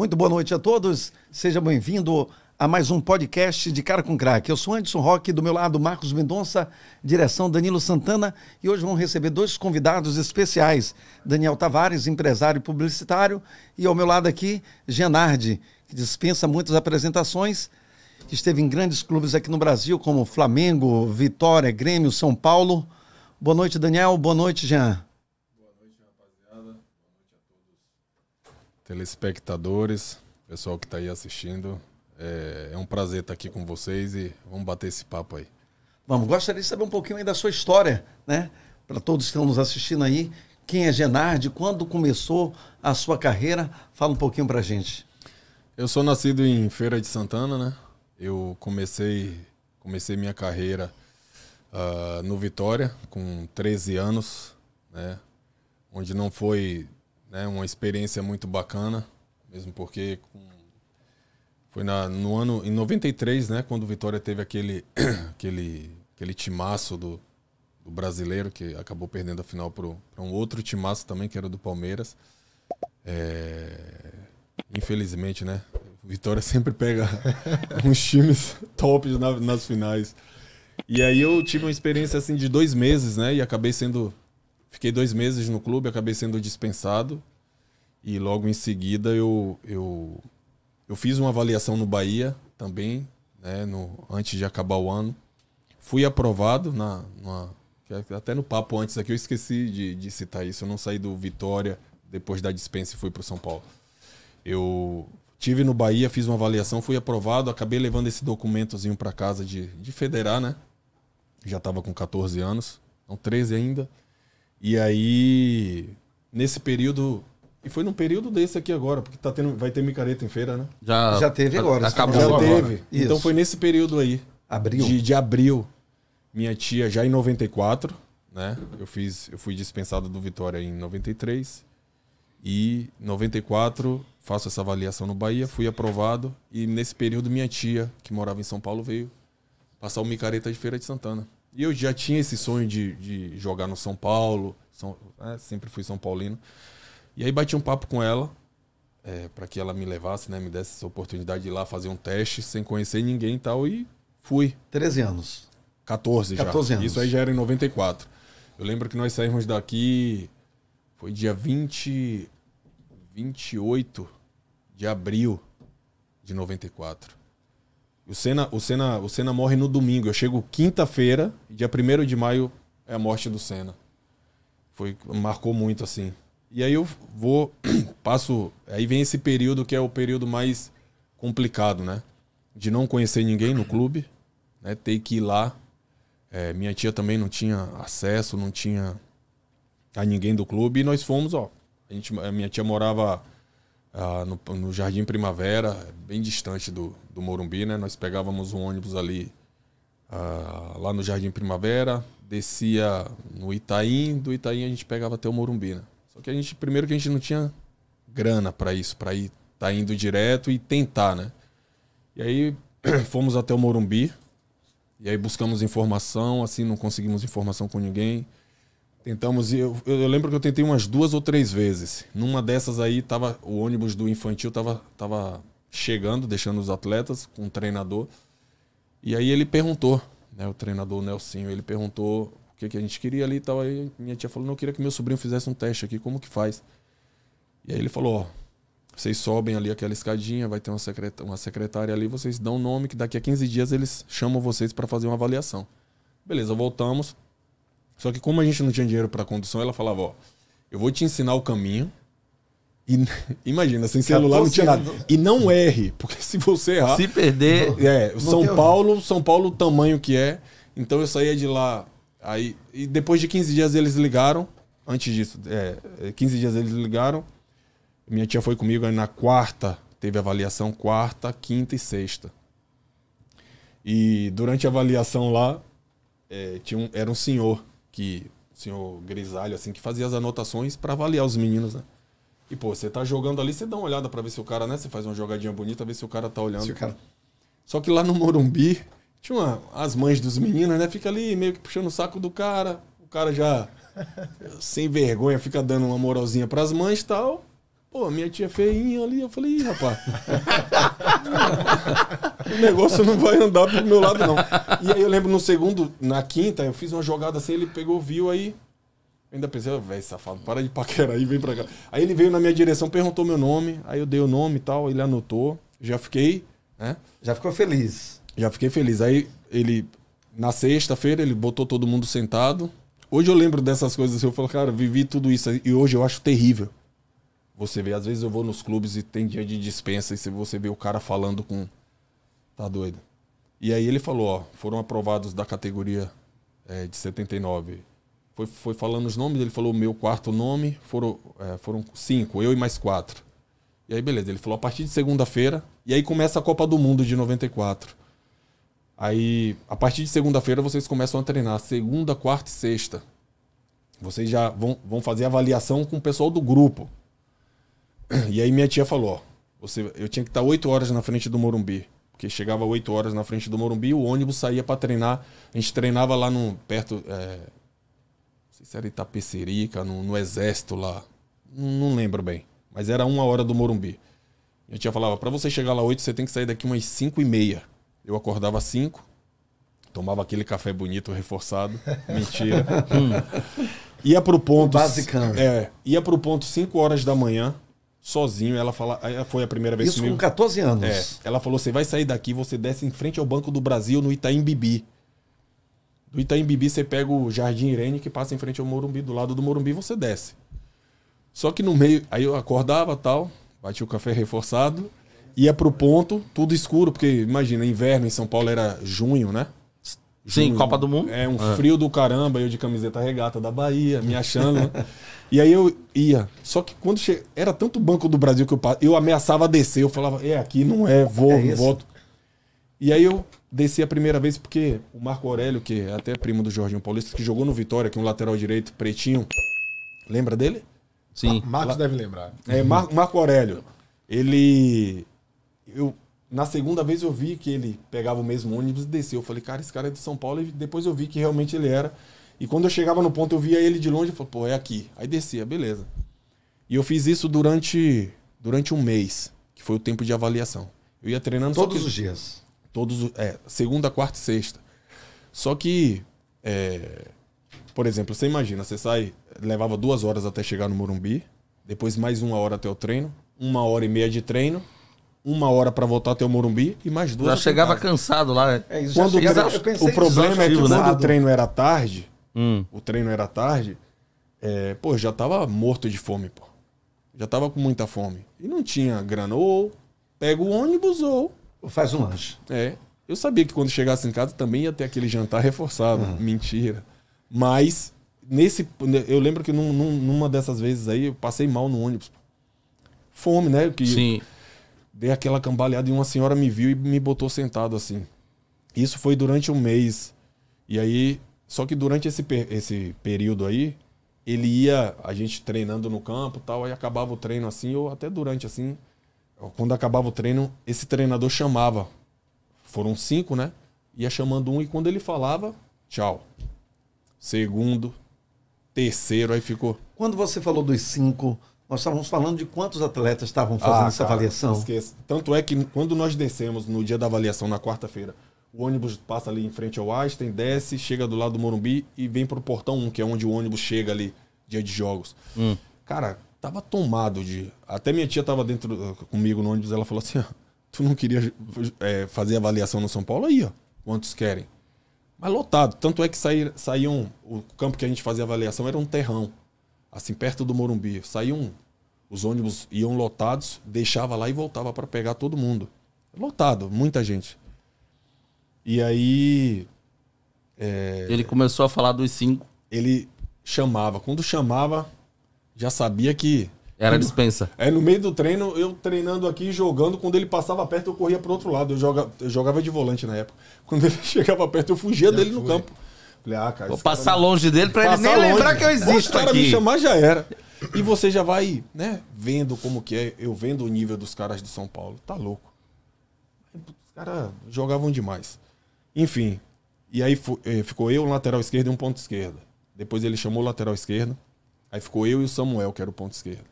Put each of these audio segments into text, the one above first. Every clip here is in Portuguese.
Muito boa noite a todos. Seja bem-vindo a mais um podcast de Cara com Crack. Eu sou Anderson Roque, do meu lado Marcos Mendonça, direção Danilo Santana, e hoje vamos receber dois convidados especiais, Daniel Tavares, empresário e publicitário, e ao meu lado aqui, Genardi, que dispensa muitas apresentações, que esteve em grandes clubes aqui no Brasil, como Flamengo, Vitória, Grêmio, São Paulo. Boa noite, Daniel. Boa noite, Jean. telespectadores, pessoal que está aí assistindo. É, é um prazer estar tá aqui com vocês e vamos bater esse papo aí. Vamos, gostaria de saber um pouquinho aí da sua história, né? Para todos que estão nos assistindo aí, quem é Genardi, quando começou a sua carreira, fala um pouquinho para gente. Eu sou nascido em Feira de Santana, né? Eu comecei, comecei minha carreira uh, no Vitória com 13 anos, né? Onde não foi né? Uma experiência muito bacana, mesmo porque foi na, no ano em 93, né? Quando o Vitória teve aquele aquele aquele timaço do, do brasileiro que acabou perdendo a final para um outro timaço também que era do Palmeiras. É... Infelizmente, né? Vitória sempre pega uns times tops na, nas finais. E aí eu tive uma experiência assim de dois meses, né? E acabei sendo Fiquei dois meses no clube, acabei sendo dispensado. E logo em seguida eu, eu, eu fiz uma avaliação no Bahia também, né, no, antes de acabar o ano. Fui aprovado na, na é até no papo antes aqui eu esqueci de, de, citar isso. Eu não saí do Vitória depois da dispensa e fui para o São Paulo. Eu tive no Bahia, fiz uma avaliação, fui aprovado, acabei levando esse documentozinho para casa de, de federar, né? Já estava com 14 anos, não 13 ainda. E aí, nesse período. E foi num período desse aqui agora, porque tá tendo, vai ter micareta em feira, né? Já, já teve agora. Acabou já agora. teve. Isso. Então foi nesse período aí. Abril. De, de abril. Minha tia, já em 94, né? Eu, fiz, eu fui dispensado do Vitória em 93. E 94, faço essa avaliação no Bahia, fui aprovado. E nesse período, minha tia, que morava em São Paulo, veio passar o micareta de Feira de Santana. E eu já tinha esse sonho de, de jogar no São Paulo, São, é, sempre fui São Paulino. E aí bati um papo com ela, é, para que ela me levasse, né, me desse essa oportunidade de ir lá fazer um teste sem conhecer ninguém e tal, e fui. 13 anos. 14 já. 14 anos. Isso aí já era em 94. Eu lembro que nós saímos daqui, foi dia 20, 28 de abril de 94. O Senna, o Senna, o Senna morre no domingo. Eu chego quinta-feira, dia 1 de maio é a morte do Senna. Foi, marcou muito assim. E aí eu vou, passo. Aí vem esse período que é o período mais complicado, né? De não conhecer ninguém no clube, né? Ter que ir lá. É, minha tia também não tinha acesso, não tinha a ninguém do clube. E nós fomos, ó. A, gente, a minha tia morava ah, no, no, Jardim Primavera, bem distante do, do Morumbi, né? Nós pegávamos um ônibus ali ah, lá no Jardim Primavera, descia no Itaim, do Itaim a gente pegava até o Morumbi, né? Só que a gente, primeiro que a gente não tinha grana para isso, para ir tá indo direto e tentar, né? E aí fomos até o Morumbi, e aí buscamos informação, assim, não conseguimos informação com ninguém. Tentamos, eu, eu lembro que eu tentei umas duas ou três vezes. Numa dessas aí, tava, o ônibus do infantil tava, tava chegando, deixando os atletas com o treinador. E aí ele perguntou, né, o treinador Nelsinho, ele perguntou o que, que a gente queria ali e tal. Aí minha tia falou: não, eu queria que meu sobrinho fizesse um teste aqui, como que faz? E aí ele falou: ó, vocês sobem ali aquela escadinha, vai ter uma, uma secretária ali, vocês dão o um nome, que daqui a 15 dias eles chamam vocês para fazer uma avaliação. Beleza, voltamos só que como a gente não tinha dinheiro para condução, ela falava, ó, eu vou te ensinar o caminho. E, imagina, sem celular não tinha nada. E não erre, porque se você errar. Se perder. É, São Paulo, erro. São Paulo, o tamanho que é. Então eu saía de lá. Aí, e depois de 15 dias eles ligaram. Antes disso, é, 15 é, dias eles ligaram. Minha tia foi comigo aí na quarta, teve avaliação quarta, quinta e sexta. E durante a avaliação lá, é, tinha um, era um senhor que o senhor Grisalho, assim, que fazia as anotações para avaliar os meninos, né? E, pô, você tá jogando ali, você dá uma olhada para ver se o cara, né? Você faz uma jogadinha bonita, ver se o cara tá olhando. cara... Só que lá no Morumbi, tinha uma, as mães dos meninos, né? Fica ali meio que puxando o saco do cara. O cara já, sem vergonha, fica dando uma moralzinha pras mães e tal. Pô, minha tia feinha ali, eu falei, Ih, rapaz. o negócio não vai andar pro meu lado, não. E aí eu lembro no segundo, na quinta, eu fiz uma jogada assim, ele pegou, viu aí. ainda pensei, velho, safado, para de paquera aí, vem pra cá. Aí ele veio na minha direção, perguntou meu nome, aí eu dei o nome e tal, ele anotou. Já fiquei, né? Já ficou feliz. Já fiquei feliz. Aí ele, na sexta-feira, ele botou todo mundo sentado. Hoje eu lembro dessas coisas, eu falo, cara, vivi tudo isso aí, e hoje eu acho terrível. Você vê, às vezes eu vou nos clubes e tem dia de dispensa e você vê o cara falando com. Tá doido. E aí ele falou: ó, foram aprovados da categoria é, de 79. Foi, foi falando os nomes, ele falou: meu quarto nome, foram, é, foram cinco, eu e mais quatro. E aí, beleza, ele falou: a partir de segunda-feira, e aí começa a Copa do Mundo de 94. Aí, a partir de segunda-feira, vocês começam a treinar. Segunda, quarta e sexta. Vocês já vão, vão fazer avaliação com o pessoal do grupo. E aí minha tia falou, ó, você, eu tinha que estar 8 horas na frente do Morumbi. Porque chegava 8 horas na frente do Morumbi, o ônibus saía para treinar. A gente treinava lá no, perto. É, não sei se era Itapecerica, no, no exército lá. Não, lembro bem. Mas era uma hora do Morumbi. Minha tia falava, para você chegar lá 8, você tem que sair daqui umas 5 e meia. Eu acordava às 5, tomava aquele café bonito reforçado. Mentira. hum. Ia pro ponto. Basicão. É, ia pro ponto 5 horas da manhã sozinho. Ela fala, foi a primeira vez Isso que. Isso com 14 anos. É, ela falou: você vai sair daqui, você desce em frente ao Banco do Brasil, no Itaim Bibi. Do Itaim Bibi, você pega o Jardim Irene, que passa em frente ao Morumbi. Do lado do Morumbi, você desce. Só que no meio, aí eu acordava tal, bati o café reforçado, ia pro ponto, tudo escuro, porque imagina, inverno em São Paulo era junho, né? Sim, Copa do Mundo. É um é. frio do caramba, eu de camiseta regata da Bahia, me achando. Né? e aí eu ia. Só que quando che... era tanto Banco do Brasil que eu eu ameaçava descer, eu falava, é aqui não é, vou, é volto. E aí eu desci a primeira vez porque o Marco Aurélio, que é até primo do Jorginho Paulista, que jogou no Vitória, que é um lateral direito pretinho. Lembra dele? Sim. Marcos La... deve lembrar. É, Mar... Marco Aurélio. Ele eu na segunda vez eu vi que ele pegava o mesmo ônibus e desceu. Eu falei, cara, esse cara é de São Paulo. E depois eu vi que realmente ele era. E quando eu chegava no ponto, eu via ele de longe Eu falei, pô, é aqui. Aí descia, beleza. E eu fiz isso durante, durante um mês, que foi o tempo de avaliação. Eu ia treinando todos que, os dias. Todos, é, segunda, quarta e sexta. Só que, é, por exemplo, você imagina, você sai, levava duas horas até chegar no Morumbi, depois mais uma hora até o treino, uma hora e meia de treino, uma hora para voltar até o Morumbi e mais duas. Já chegava tarde. cansado lá. É, é quando já, o, o problema é que quando né? o treino era tarde, hum. o treino era tarde, é, pô, já tava morto de fome, pô. Já tava com muita fome. E não tinha grana. Ou pega o ônibus ou. Faz um lanche. É. Eu sabia que quando chegasse em casa também ia ter aquele jantar reforçado. Uhum. Mentira. Mas, nesse. Eu lembro que num, num, numa dessas vezes aí eu passei mal no ônibus. Fome, né? Que, Sim. Eu, Dei aquela cambaleada e uma senhora me viu e me botou sentado assim. Isso foi durante um mês. E aí, só que durante esse, esse período aí, ele ia, a gente treinando no campo tal, aí acabava o treino assim, ou até durante assim, quando acabava o treino, esse treinador chamava. Foram cinco, né? Ia chamando um e quando ele falava, tchau. Segundo, terceiro, aí ficou. Quando você falou dos cinco, nós estávamos falando de quantos atletas estavam fazendo ah, essa cara, avaliação. Esqueça. Tanto é que quando nós descemos no dia da avaliação, na quarta-feira, o ônibus passa ali em frente ao Einstein, desce, chega do lado do Morumbi e vem pro portão 1, que é onde o ônibus chega ali, dia de jogos. Hum. Cara, tava tomado de. Até minha tia tava dentro eh, comigo no ônibus, ela falou assim: ah, tu não queria é, fazer avaliação no São Paulo? Aí, ó, quantos querem? Mas lotado. Tanto é que sair, saíam. O campo que a gente fazia avaliação era um terrão assim, perto do Morumbi. Saía um, os ônibus iam lotados, deixava lá e voltava para pegar todo mundo. Lotado, muita gente. E aí. É, ele começou a falar dos cinco. Ele chamava. Quando chamava, já sabia que. Era dispensa. É, no meio do treino, eu treinando aqui, jogando. Quando ele passava perto, eu corria pro outro lado. Eu, joga, eu jogava de volante na época. Quando ele chegava perto, eu fugia já dele fui. no campo. Falei, ah, cara, Vou passar cara... longe dele pra ele nem longe. lembrar que eu existo aqui. Se me chamar, já era. E você já vai, né, vendo como que é. Eu vendo o nível dos caras do São Paulo. Tá louco. Os caras jogavam demais. Enfim. E aí eh, ficou eu, lateral esquerdo e um ponto esquerdo. Depois ele chamou o lateral esquerdo. Aí ficou eu e o Samuel, que era o ponto esquerdo.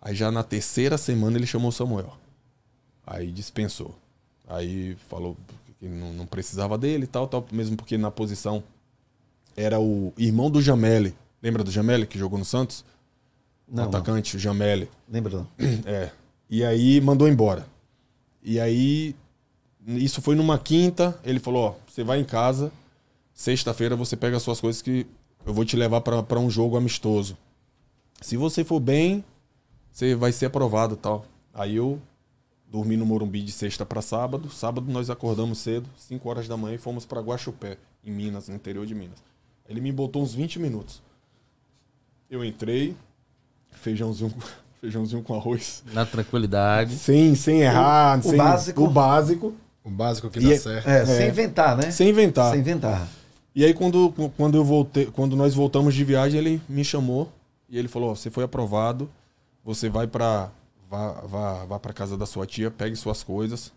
Aí já na terceira semana ele chamou o Samuel. Aí dispensou. Aí falou que não precisava dele e tal, tal, mesmo porque na posição era o irmão do Jamele. Lembra do Jamele que jogou no Santos? Não, o atacante, não. o Jamele. Lembra não. É. E aí mandou embora. E aí, isso foi numa quinta. Ele falou: Ó, você vai em casa, sexta-feira você pega as suas coisas que eu vou te levar para um jogo amistoso. Se você for bem, você vai ser aprovado tal. Aí eu dormi no Morumbi de sexta para sábado. Sábado nós acordamos cedo, 5 horas da manhã, e fomos para Guaxupé, em Minas, no interior de Minas. Ele me botou uns 20 minutos. Eu entrei, feijãozinho, feijãozinho com arroz. Na tranquilidade. Sem, sem errar, o, sem, básico. O básico. O básico que dá é- certo. É, é, sem inventar, né? Sem inventar. Sem inventar. E aí quando, quando eu voltei, quando nós voltamos de viagem, ele me chamou e ele falou: oh, "Você foi aprovado. Você vai para vá, vá, vá para casa da sua tia, pegue suas coisas,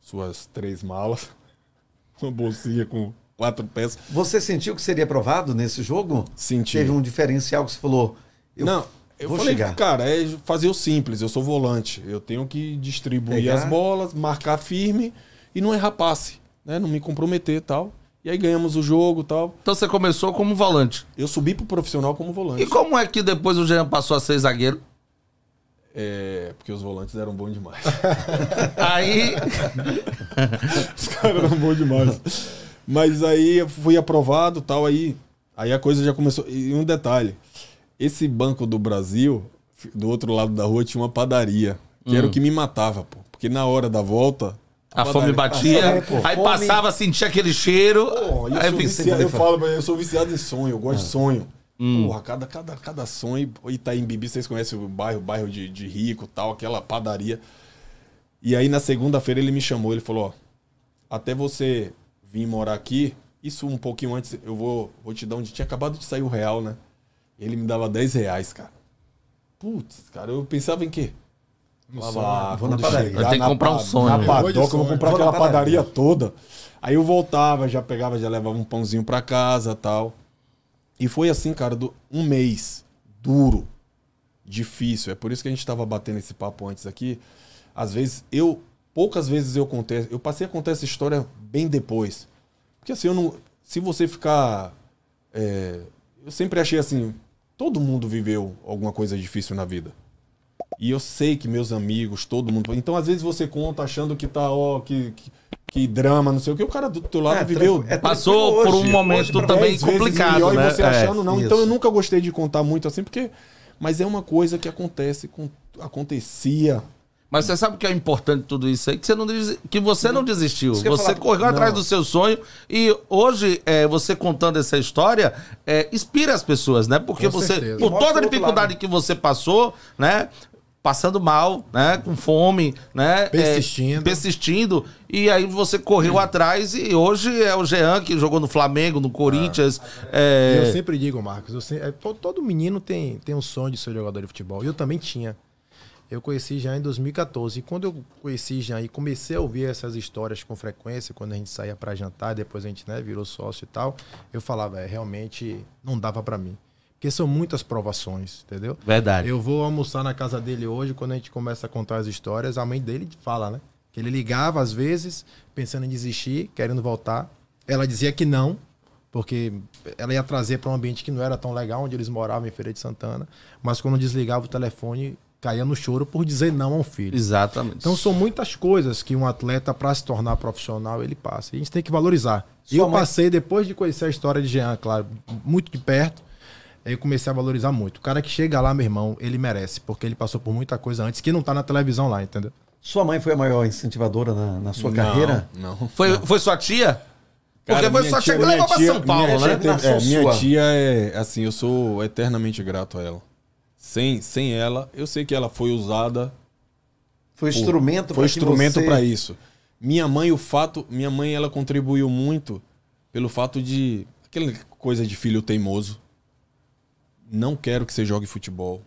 suas três malas, uma bolsinha com quatro peças. Você sentiu que seria aprovado nesse jogo? Senti. Teve um diferencial que você falou. Eu Não, eu vou falei, chegar. cara, é fazer o simples. Eu sou volante. Eu tenho que distribuir Pegar. as bolas, marcar firme e não errar passe, né? Não me comprometer e tal. E aí ganhamos o jogo e tal. Então você começou como volante? Eu subi pro profissional como volante. E como é que depois o Jean passou a ser zagueiro? É, porque os volantes eram bons demais. aí. os caras eram bons demais. Mas aí eu fui aprovado tal, aí, aí a coisa já começou. E um detalhe: esse Banco do Brasil, do outro lado da rua, tinha uma padaria. Que hum. era o hum. que me matava, pô. Porque na hora da volta, a, a fome batia, aí fome... passava, sentia aquele cheiro. Pô, eu, aí eu, viciado, eu falo, eu sou viciado em sonho, eu gosto de ah. sonho. Hum. Porra, cada, cada, cada sonho. Itaim Bibi, vocês conhecem o bairro, bairro de, de rico tal, aquela padaria. E aí na segunda-feira ele me chamou, ele falou: ó, até você vim morar aqui, isso um pouquinho antes, eu vou, vou te dar onde tinha acabado de sair o real, né? Ele me dava 10 reais, cara. Putz, cara, eu pensava em quê? vamos lá ah, vou na padaria. Tem que comprar um sonho. Na padoca, eu comprar aquela padaria toda. Aí eu voltava, já pegava, já levava um pãozinho pra casa tal. E foi assim, cara, do, um mês duro, difícil. É por isso que a gente tava batendo esse papo antes aqui. Às vezes, eu. Poucas vezes eu contei. Eu passei a contar essa história bem depois. Porque assim, eu não, se você ficar. É, eu sempre achei assim: todo mundo viveu alguma coisa difícil na vida. E eu sei que meus amigos, todo mundo. Então, às vezes você conta achando que tá, ó, que, que, que drama, não sei o que. O cara do teu lado é, viveu. É, passou hoje, por um momento hoje, também é complicado. Melhor, né? E você é, achando, não. Isso. Então, eu nunca gostei de contar muito assim, porque. Mas é uma coisa que acontece com. Acontecia mas você sabe o que é importante tudo isso aí? Que você não, des... que você não desistiu. Você, você correu não. atrás do seu sonho. E hoje, é, você contando essa história, é, inspira as pessoas, né? Porque Com você, certeza. por Mostra toda a dificuldade que você passou, né? Passando mal, né? Com fome, né? É, persistindo. É, persistindo. E aí você correu atrás e hoje é o Jean que jogou no Flamengo, no Corinthians. É. É. Eu sempre digo, Marcos, eu sempre... todo menino tem, tem um sonho de ser jogador de futebol. E eu também tinha. Eu conheci Jean em 2014. E quando eu conheci Jean e comecei a ouvir essas histórias com frequência, quando a gente saía para jantar, depois a gente né, virou sócio e tal, eu falava, é, realmente não dava para mim. Porque são muitas provações, entendeu? Verdade. Eu vou almoçar na casa dele hoje, quando a gente começa a contar as histórias, a mãe dele fala, né? Que ele ligava às vezes, pensando em desistir, querendo voltar. Ela dizia que não, porque ela ia trazer para um ambiente que não era tão legal, onde eles moravam em Feira de Santana. Mas quando desligava o telefone, caía no choro por dizer não a um filho. Exatamente. Então são muitas coisas que um atleta, para se tornar profissional, ele passa. E a gente tem que valorizar. E eu mãe... passei, depois de conhecer a história de Jean, claro, muito de perto, eu comecei a valorizar muito. O cara que chega lá, meu irmão, ele merece, porque ele passou por muita coisa antes que não tá na televisão lá, entendeu? Sua mãe foi a maior incentivadora na, na sua não, carreira? Não. Foi, não. foi sua tia? Porque foi só tia, chegou levou pra São Paulo, minha né? Tia, é, minha tia é, assim, eu sou eternamente grato a ela sem, sem ela, eu sei que ela foi usada. Foi por, instrumento Foi instrumento você... para isso. Minha mãe, o fato. Minha mãe, ela contribuiu muito pelo fato de. Aquela coisa de filho teimoso. Não quero que você jogue futebol.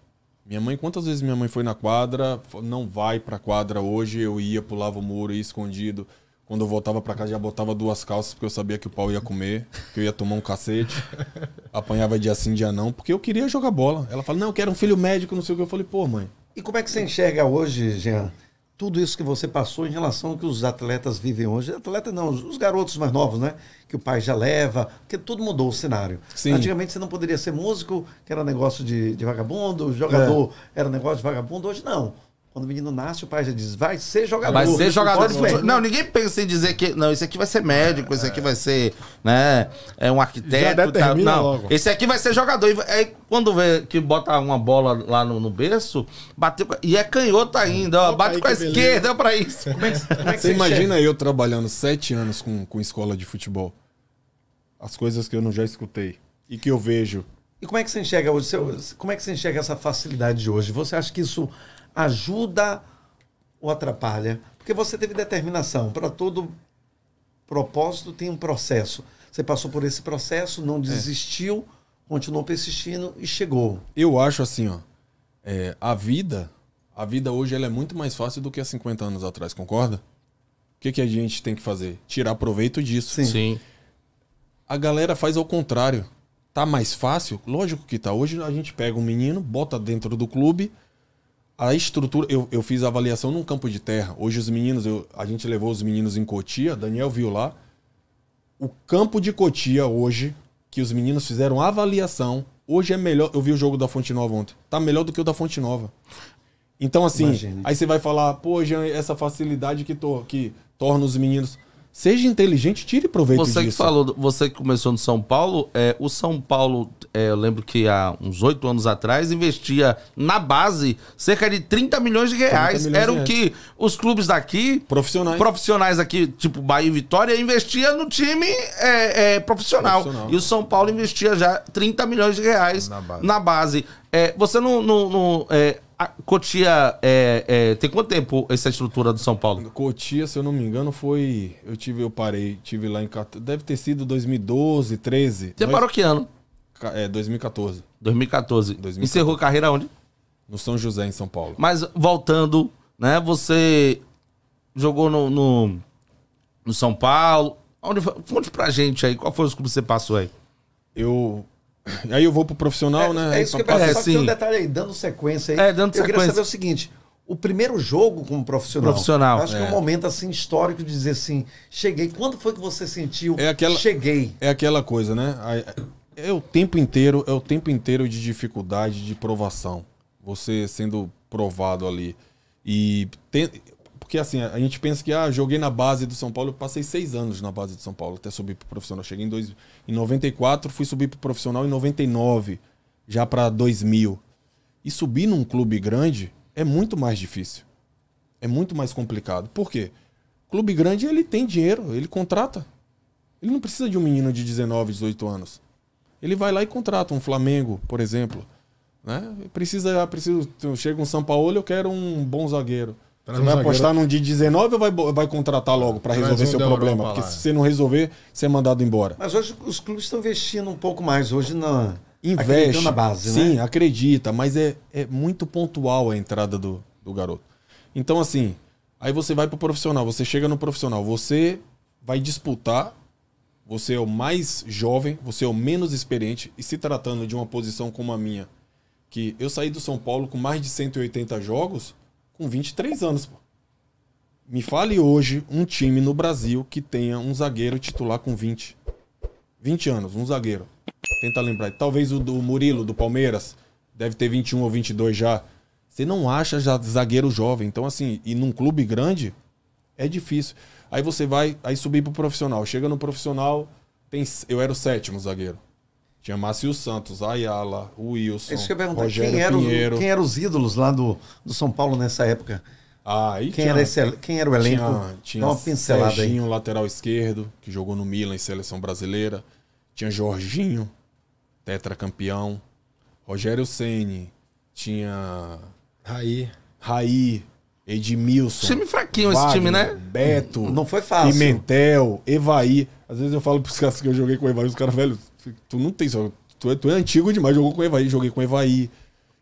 Minha mãe, quantas vezes minha mãe foi na quadra, não vai pra quadra hoje, eu ia, pulava o muro, ia escondido. Quando eu voltava para casa, já botava duas calças, porque eu sabia que o pau ia comer, que eu ia tomar um cacete. Apanhava dia sim, dia não, porque eu queria jogar bola. Ela fala, não, eu quero um filho médico, não sei o que. Eu falei, pô, mãe. E como é que você enxerga hoje, Jean, tudo isso que você passou em relação ao que os atletas vivem hoje? Atleta não, os garotos mais novos, né? Que o pai já leva, porque tudo mudou o cenário. Sim. Antigamente você não poderia ser músico, que era negócio de, de vagabundo, jogador é. era negócio de vagabundo, hoje não. Quando o menino nasce, o pai já diz, vai ser jogador. Vai ser jogador. Pode, não, ninguém pensa em dizer que. Não, esse aqui vai ser médico, esse aqui vai ser, né? É um arquiteto. Tá, não, logo. esse aqui vai ser jogador. E aí, quando vê que bota uma bola lá no, no berço, bateu. E é canhoto ainda, ó. bate com a esquerda é pra isso. Como é que, como é que você, você imagina chega? eu trabalhando sete anos com, com escola de futebol? As coisas que eu não já escutei e que eu vejo. E como é que você enxerga hoje? Como é que você enxerga essa facilidade de hoje? Você acha que isso ajuda ou atrapalha? Porque você teve determinação. Para todo propósito tem um processo. Você passou por esse processo, não é. desistiu, é. continuou persistindo e chegou. Eu acho assim, ó. É, a vida, a vida hoje ela é muito mais fácil do que há 50 anos atrás, concorda? O que, que a gente tem que fazer? Tirar proveito disso. Sim. Sim. A galera faz ao contrário. Tá mais fácil? Lógico que tá. Hoje a gente pega um menino, bota dentro do clube, a estrutura, eu, eu fiz a avaliação num campo de terra. Hoje os meninos, eu, a gente levou os meninos em Cotia, Daniel viu lá. O campo de Cotia hoje, que os meninos fizeram avaliação, hoje é melhor. Eu vi o jogo da Fonte Nova ontem. Tá melhor do que o da Fonte Nova. Então, assim, Imagina. aí você vai falar, pô, Jean, essa facilidade que, tô que torna os meninos. Seja inteligente, tire proveito você disso. Que falou, você que começou no São Paulo, é, o São Paulo, é, eu lembro que há uns oito anos atrás, investia na base cerca de 30 milhões de reais. Milhões Era de o que reais. os clubes daqui... Profissionais. Profissionais aqui, tipo Bahia e Vitória, investia no time é, é profissional. profissional. E o São Paulo investia já 30 milhões de reais na base. Na base. É, você não... não, não é, a Cotia, é, é, tem quanto tempo essa estrutura do São Paulo? Cotia, se eu não me engano, foi. Eu tive, eu parei, tive lá em. Deve ter sido 2012, 2013. Você Nós... parou que ano? É, 2014. 2014. 2014. Encerrou carreira onde? No São José, em São Paulo. Mas voltando, né? Você jogou no, no, no São Paulo. Onde, conte pra gente aí, qual foi os clubes que você passou aí? Eu Aí eu vou pro profissional, é, né? É isso que eu parece. É, só que tem um detalhe aí, dando sequência aí. É, dando eu sequência. Eu queria saber o seguinte: o primeiro jogo como profissional. Profissional. Acho é. que é um é. momento assim histórico de dizer assim, cheguei. Quando foi que você sentiu? É aquela, cheguei. É aquela coisa, né? É o tempo inteiro, é o tempo inteiro de dificuldade, de provação. Você sendo provado ali e tem, porque assim, a gente pensa que, ah, joguei na base do São Paulo, eu passei seis anos na base do São Paulo até subir pro profissional. Cheguei em, dois, em 94, fui subir pro profissional em 99, já para 2000. E subir num clube grande é muito mais difícil. É muito mais complicado. Por quê? Clube grande, ele tem dinheiro, ele contrata. Ele não precisa de um menino de 19, 18 anos. Ele vai lá e contrata um Flamengo, por exemplo. Né? Precisa, ah, preciso, chega um São Paulo, eu quero um bom zagueiro. Traz você vai um apostar num dia 19 ou vai, vai contratar logo para resolver um seu problema? Porque se você não resolver, você é mandado embora. Mas hoje os clubes estão investindo um pouco mais. Hoje na. Investe. Na base, né? Sim, né? acredita, mas é, é muito pontual a entrada do, do garoto. Então, assim, aí você vai pro profissional, você chega no profissional, você vai disputar, você é o mais jovem, você é o menos experiente, e se tratando de uma posição como a minha, que eu saí do São Paulo com mais de 180 jogos com 23 anos, pô. Me fale hoje um time no Brasil que tenha um zagueiro titular com 20. 20 anos, um zagueiro. Tenta lembrar. Talvez o do Murilo, do Palmeiras, deve ter 21 ou 22 já. Você não acha já zagueiro jovem. Então, assim, e num clube grande, é difícil. Aí você vai, aí subir pro profissional. Chega no profissional, tem, eu era o sétimo zagueiro. Tinha Márcio Santos, Ayala, Wilson. Isso que eu perguntar, Rogério quem, era, Pinheiro. quem eram os ídolos lá do, do São Paulo nessa época? Ah, quem, tinha, era esse, quem era o elenco? Tinha, tinha uma pincelada Serginho, aí. lateral esquerdo, que jogou no Milan em seleção brasileira. Tinha Jorginho, tetracampeão. Rogério Ceni, tinha Raí. Raí, Edmilson. Time fraquinho Wagner, esse time, né? Beto. Não foi fácil. Pimentel, Evaí. Às vezes eu falo pros caras que eu joguei com o Evaí, os caras, velho, tu não tem só. Tu é, tu é antigo demais, jogou com o Evaí, joguei com o Evaí.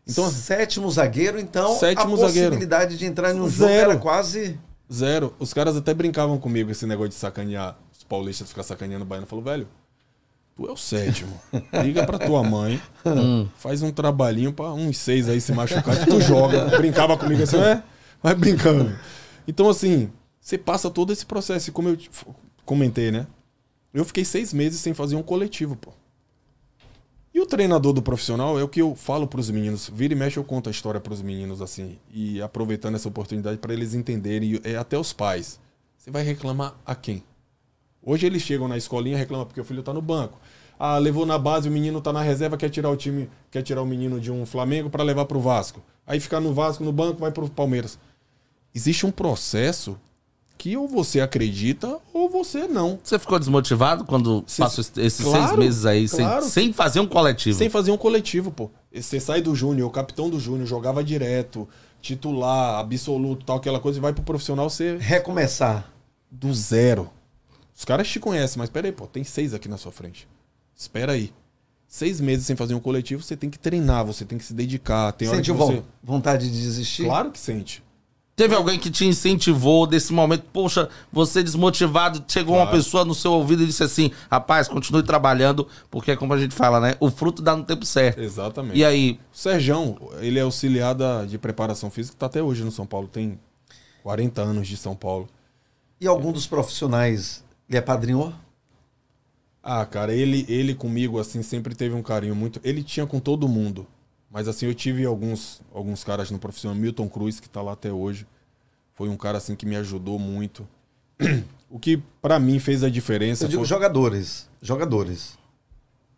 Então, assim, sétimo zagueiro, então sétimo a possibilidade zagueiro. de entrar em um jogo era quase. Zero. Os caras até brincavam comigo esse negócio de sacanear os paulistas ficar sacaneando o baiano. Falou, velho, tu é o sétimo. Liga pra tua mãe, hum. faz um trabalhinho pra uns seis aí se machucar, tu joga. Brincava comigo assim, é? vai brincando. Então, assim, você passa todo esse processo. E como eu comentei, né? Eu fiquei seis meses sem fazer um coletivo, pô. E o treinador do profissional é o que eu falo para os meninos. Vira e mexe, eu conto a história para os meninos, assim. E aproveitando essa oportunidade para eles entenderem, e é até os pais. Você vai reclamar a quem? Hoje eles chegam na escolinha e reclamam porque o filho está no banco. Ah, levou na base, o menino está na reserva, quer tirar o time, quer tirar o menino de um Flamengo para levar para o Vasco aí ficar no Vasco, no banco, vai pro Palmeiras. Existe um processo que ou você acredita ou você não. Você ficou desmotivado quando Cê, passou esses claro, seis meses aí claro. sem, sem fazer um coletivo? Sem fazer um coletivo, pô. Você sai do Júnior, o capitão do Júnior, jogava direto, titular, absoluto, tal, aquela coisa, e vai pro profissional você. Recomeçar. Do zero. Os caras te conhecem, mas peraí, pô, tem seis aqui na sua frente. Espera aí seis meses sem fazer um coletivo, você tem que treinar, você tem que se dedicar. Tem sente hora você... vontade de desistir? Claro que sente. Teve alguém que te incentivou desse momento? Poxa, você desmotivado, chegou claro. uma pessoa no seu ouvido e disse assim: rapaz, continue trabalhando, porque é como a gente fala, né? O fruto dá no tempo certo. Exatamente. E aí? O Serjão, ele é auxiliar de preparação física, está até hoje no São Paulo, tem 40 anos de São Paulo. E algum dos profissionais lhe apadrinhou? Ah, cara, ele, ele comigo, assim, sempre teve um carinho muito. Ele tinha com todo mundo. Mas, assim, eu tive alguns, alguns caras no profissional. Milton Cruz, que tá lá até hoje. Foi um cara, assim, que me ajudou muito. O que, para mim, fez a diferença. Eu digo, foi... jogadores. Jogadores.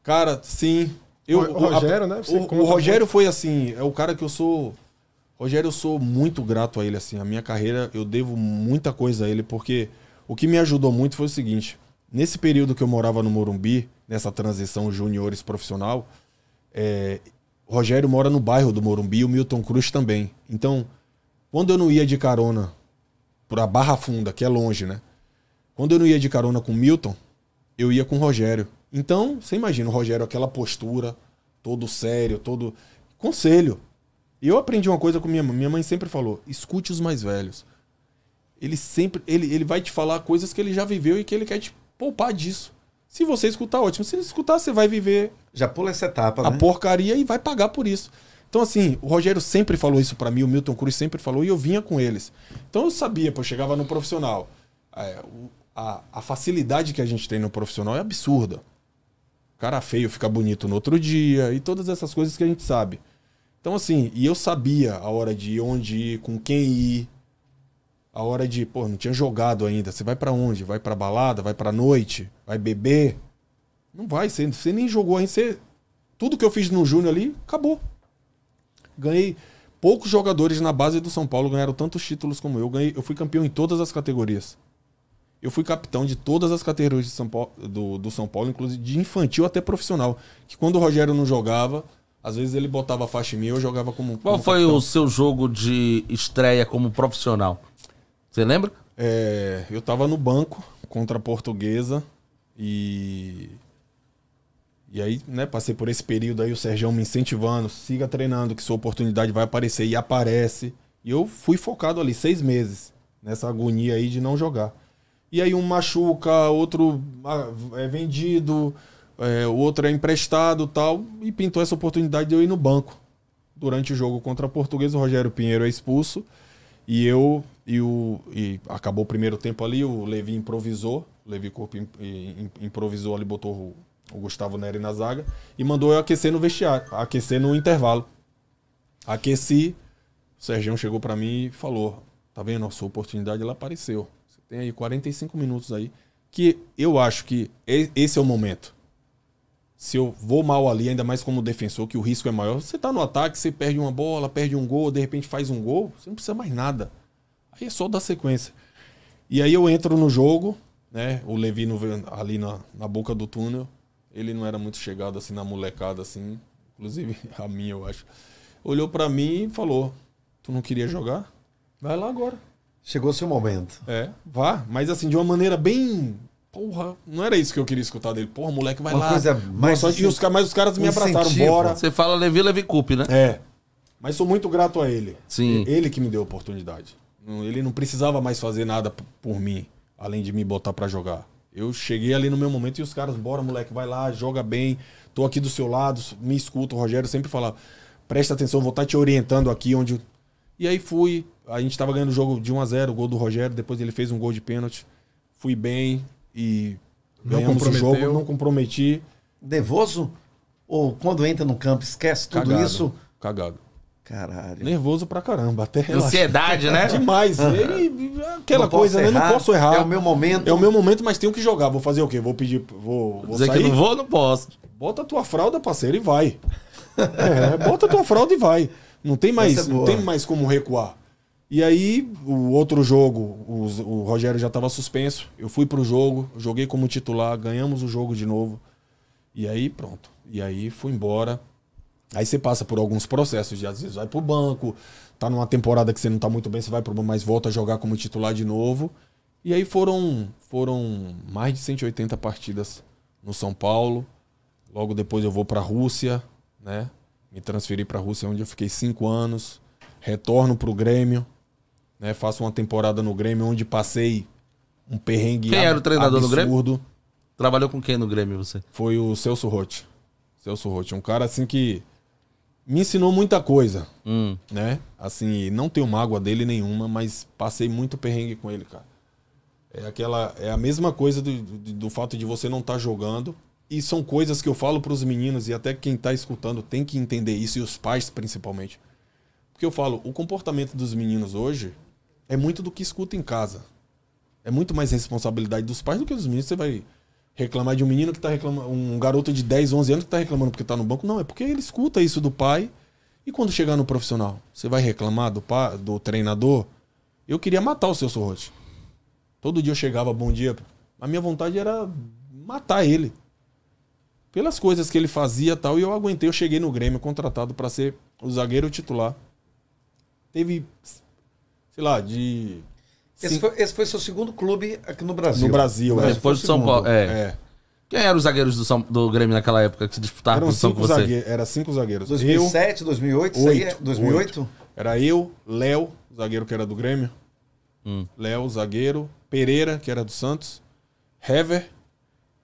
Cara, sim. Eu, o, Rogério, a, né? Você o, o Rogério foi, assim, é o cara que eu sou. Rogério, eu sou muito grato a ele, assim. A minha carreira, eu devo muita coisa a ele, porque o que me ajudou muito foi o seguinte. Nesse período que eu morava no Morumbi, nessa transição juniores profissional, é, Rogério mora no bairro do Morumbi e o Milton Cruz também. Então, quando eu não ia de carona para Barra Funda, que é longe, né? Quando eu não ia de carona com o Milton, eu ia com o Rogério. Então, você imagina o Rogério, aquela postura, todo sério, todo. Conselho. E eu aprendi uma coisa com minha mãe. Minha mãe sempre falou: escute os mais velhos. Ele sempre. Ele, ele vai te falar coisas que ele já viveu e que ele quer te poupar disso. Se você escutar, ótimo. Se não escutar, você vai viver. Já pula essa etapa, A né? porcaria e vai pagar por isso. Então, assim, o Rogério sempre falou isso para mim, o Milton Cruz sempre falou e eu vinha com eles. Então eu sabia, pô, eu chegava no profissional. É, a, a, facilidade que a gente tem no profissional é absurda. O cara feio fica bonito no outro dia e todas essas coisas que a gente sabe. Então, assim, e eu sabia a hora de ir, onde ir, com quem ir a hora de, pô, não tinha jogado ainda. Você vai para onde? Vai para balada? Vai para noite? Vai beber? Não vai, você, você nem jogou ainda. Você... Tudo que eu fiz no Júnior ali, acabou. Ganhei. Poucos jogadores na base do São Paulo ganharam tantos títulos como eu. Ganhei, eu fui campeão em todas as categorias. Eu fui capitão de todas as categorias de São Paulo, do, do São Paulo, inclusive de infantil até profissional. Que quando o Rogério não jogava, às vezes ele botava a faixa em mim e eu jogava como. Qual como foi capitão. o seu jogo de estreia como profissional? Você lembra? É, eu tava no banco contra a portuguesa e. E aí, né, passei por esse período aí, o Sérgio me incentivando, siga treinando, que sua oportunidade vai aparecer e aparece. E eu fui focado ali seis meses, nessa agonia aí de não jogar. E aí um machuca, outro ah, é vendido, é, o outro é emprestado tal. E pintou essa oportunidade de eu ir no banco. Durante o jogo contra a Portuguesa, o Rogério Pinheiro é expulso. E eu e, o, e acabou o primeiro tempo ali, o Levi improvisou, o Levi Corpo improvisou ali, botou o, o Gustavo Neri na zaga e mandou eu aquecer no vestiário, aquecer no intervalo. Aqueci, o Sergião chegou para mim e falou: tá vendo, a sua oportunidade ela apareceu. Você tem aí 45 minutos aí, que eu acho que esse é o momento. Se eu vou mal ali, ainda mais como defensor, que o risco é maior, você tá no ataque, você perde uma bola, perde um gol, de repente faz um gol, você não precisa mais nada. Aí é só dar sequência. E aí eu entro no jogo, né? O Levi no, ali na, na boca do túnel. Ele não era muito chegado assim na molecada, assim. Inclusive a minha, eu acho. Olhou para mim e falou: Tu não queria jogar? Vai lá agora. Chegou seu momento. É, vá. Mas assim, de uma maneira bem. Porra, não era isso que eu queria escutar dele. Porra, moleque, vai uma lá. Coisa mais Nossa, os, mas os caras me incentivo. abraçaram, bora. Você fala Levi, Levi Coupe, né? É. Mas sou muito grato a ele. Sim. Ele que me deu a oportunidade. Ele não precisava mais fazer nada por mim, além de me botar para jogar. Eu cheguei ali no meu momento e os caras, bora moleque, vai lá, joga bem, tô aqui do seu lado, me escuta. O Rogério sempre falava, presta atenção, vou estar tá te orientando aqui onde. E aí fui, a gente tava ganhando o jogo de 1 a 0 o gol do Rogério, depois ele fez um gol de pênalti. Fui bem e não ganhamos o jogo, não comprometi. Devoso? Ou quando entra no campo, esquece tudo Cagado. isso? Cagado. Caralho. Nervoso pra caramba, até. Ansiedade, né? Demais. Ele, né? aquela coisa, né? Não posso errar. É o meu momento. É o meu momento, mas tenho que jogar. Vou fazer o quê? Vou pedir. Vou, vou Dizer sair? que não vou, não posso. Bota a tua fralda, parceiro, e vai. é, bota a tua fralda e vai. Não tem mais, é não tem mais como recuar. E aí, o outro jogo, o Rogério já estava suspenso. Eu fui pro jogo, joguei como titular, ganhamos o jogo de novo. E aí, pronto. E aí, fui embora. Aí você passa por alguns processos, de, às vezes vai pro banco, tá numa temporada que você não tá muito bem, você vai pro banco, mas volta a jogar como titular de novo. E aí foram, foram mais de 180 partidas no São Paulo. Logo depois eu vou para a Rússia, né? Me transferi para a Rússia, onde eu fiquei cinco anos. Retorno para o Grêmio, né? Faço uma temporada no Grêmio, onde passei um perrengue Quem era o treinador absurdo. do Grêmio? Trabalhou com quem no Grêmio você? Foi o Celso Rotti. Celso Rotti, um cara assim que me ensinou muita coisa, hum. né? Assim, não tenho mágoa dele nenhuma, mas passei muito perrengue com ele, cara. É aquela, é a mesma coisa do, do, do fato de você não estar tá jogando. E são coisas que eu falo para os meninos e até quem está escutando tem que entender isso e os pais principalmente, porque eu falo, o comportamento dos meninos hoje é muito do que escuta em casa. É muito mais responsabilidade dos pais do que dos meninos. Você vai Reclamar de um menino que tá reclamando, um garoto de 10, 11 anos que tá reclamando porque tá no banco, não, é porque ele escuta isso do pai. E quando chegar no profissional, você vai reclamar do pai, do treinador? Eu queria matar o seu Sorrote. Todo dia eu chegava, bom dia. A minha vontade era matar ele. Pelas coisas que ele fazia tal, e eu aguentei, eu cheguei no Grêmio contratado para ser o zagueiro titular. Teve, sei lá, de esse foi, esse foi, seu segundo clube aqui no Brasil. No Brasil, no Brasil é. Depois do São Paulo. É. é. Quem eram os zagueiros do, São, do Grêmio naquela época que se disputaram Eram cinco com você? Zagueiro, era cinco zagueiros. 2007, 2008, 8, é 2008? Era eu, Léo, zagueiro que era do Grêmio. Hum. Léo, zagueiro. Pereira, que era do Santos. Hever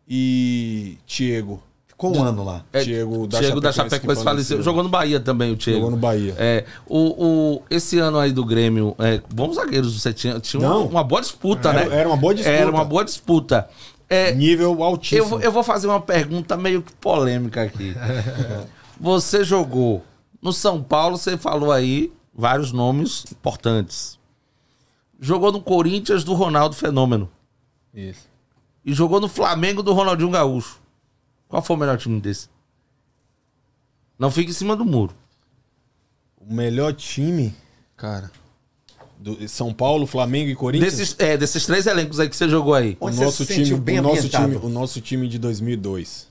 e Diego. Ficou um ano lá. É, Diego da Diego Chapecoense, da Chapecoense faleceu. Jogou no Bahia também o Diego. Jogou no Bahia. É, o, o, esse ano aí do Grêmio, é, bons zagueiros você tinha. Tinha uma, uma, boa disputa, era, né? Era uma boa disputa. Era uma boa disputa. É, Nível altíssimo. Eu, eu vou fazer uma pergunta meio que polêmica aqui. você jogou no São Paulo, você falou aí vários nomes importantes. Jogou no Corinthians do Ronaldo Fenômeno. Isso. E jogou no Flamengo do Ronaldinho Gaúcho. Qual foi o melhor time desse? Não fica em cima do muro. O melhor time, cara. Do São Paulo, Flamengo e Corinthians? Desses, é, desses três elencos aí que você jogou aí. O nosso, se time, bem o, nosso time, o nosso time de 2002.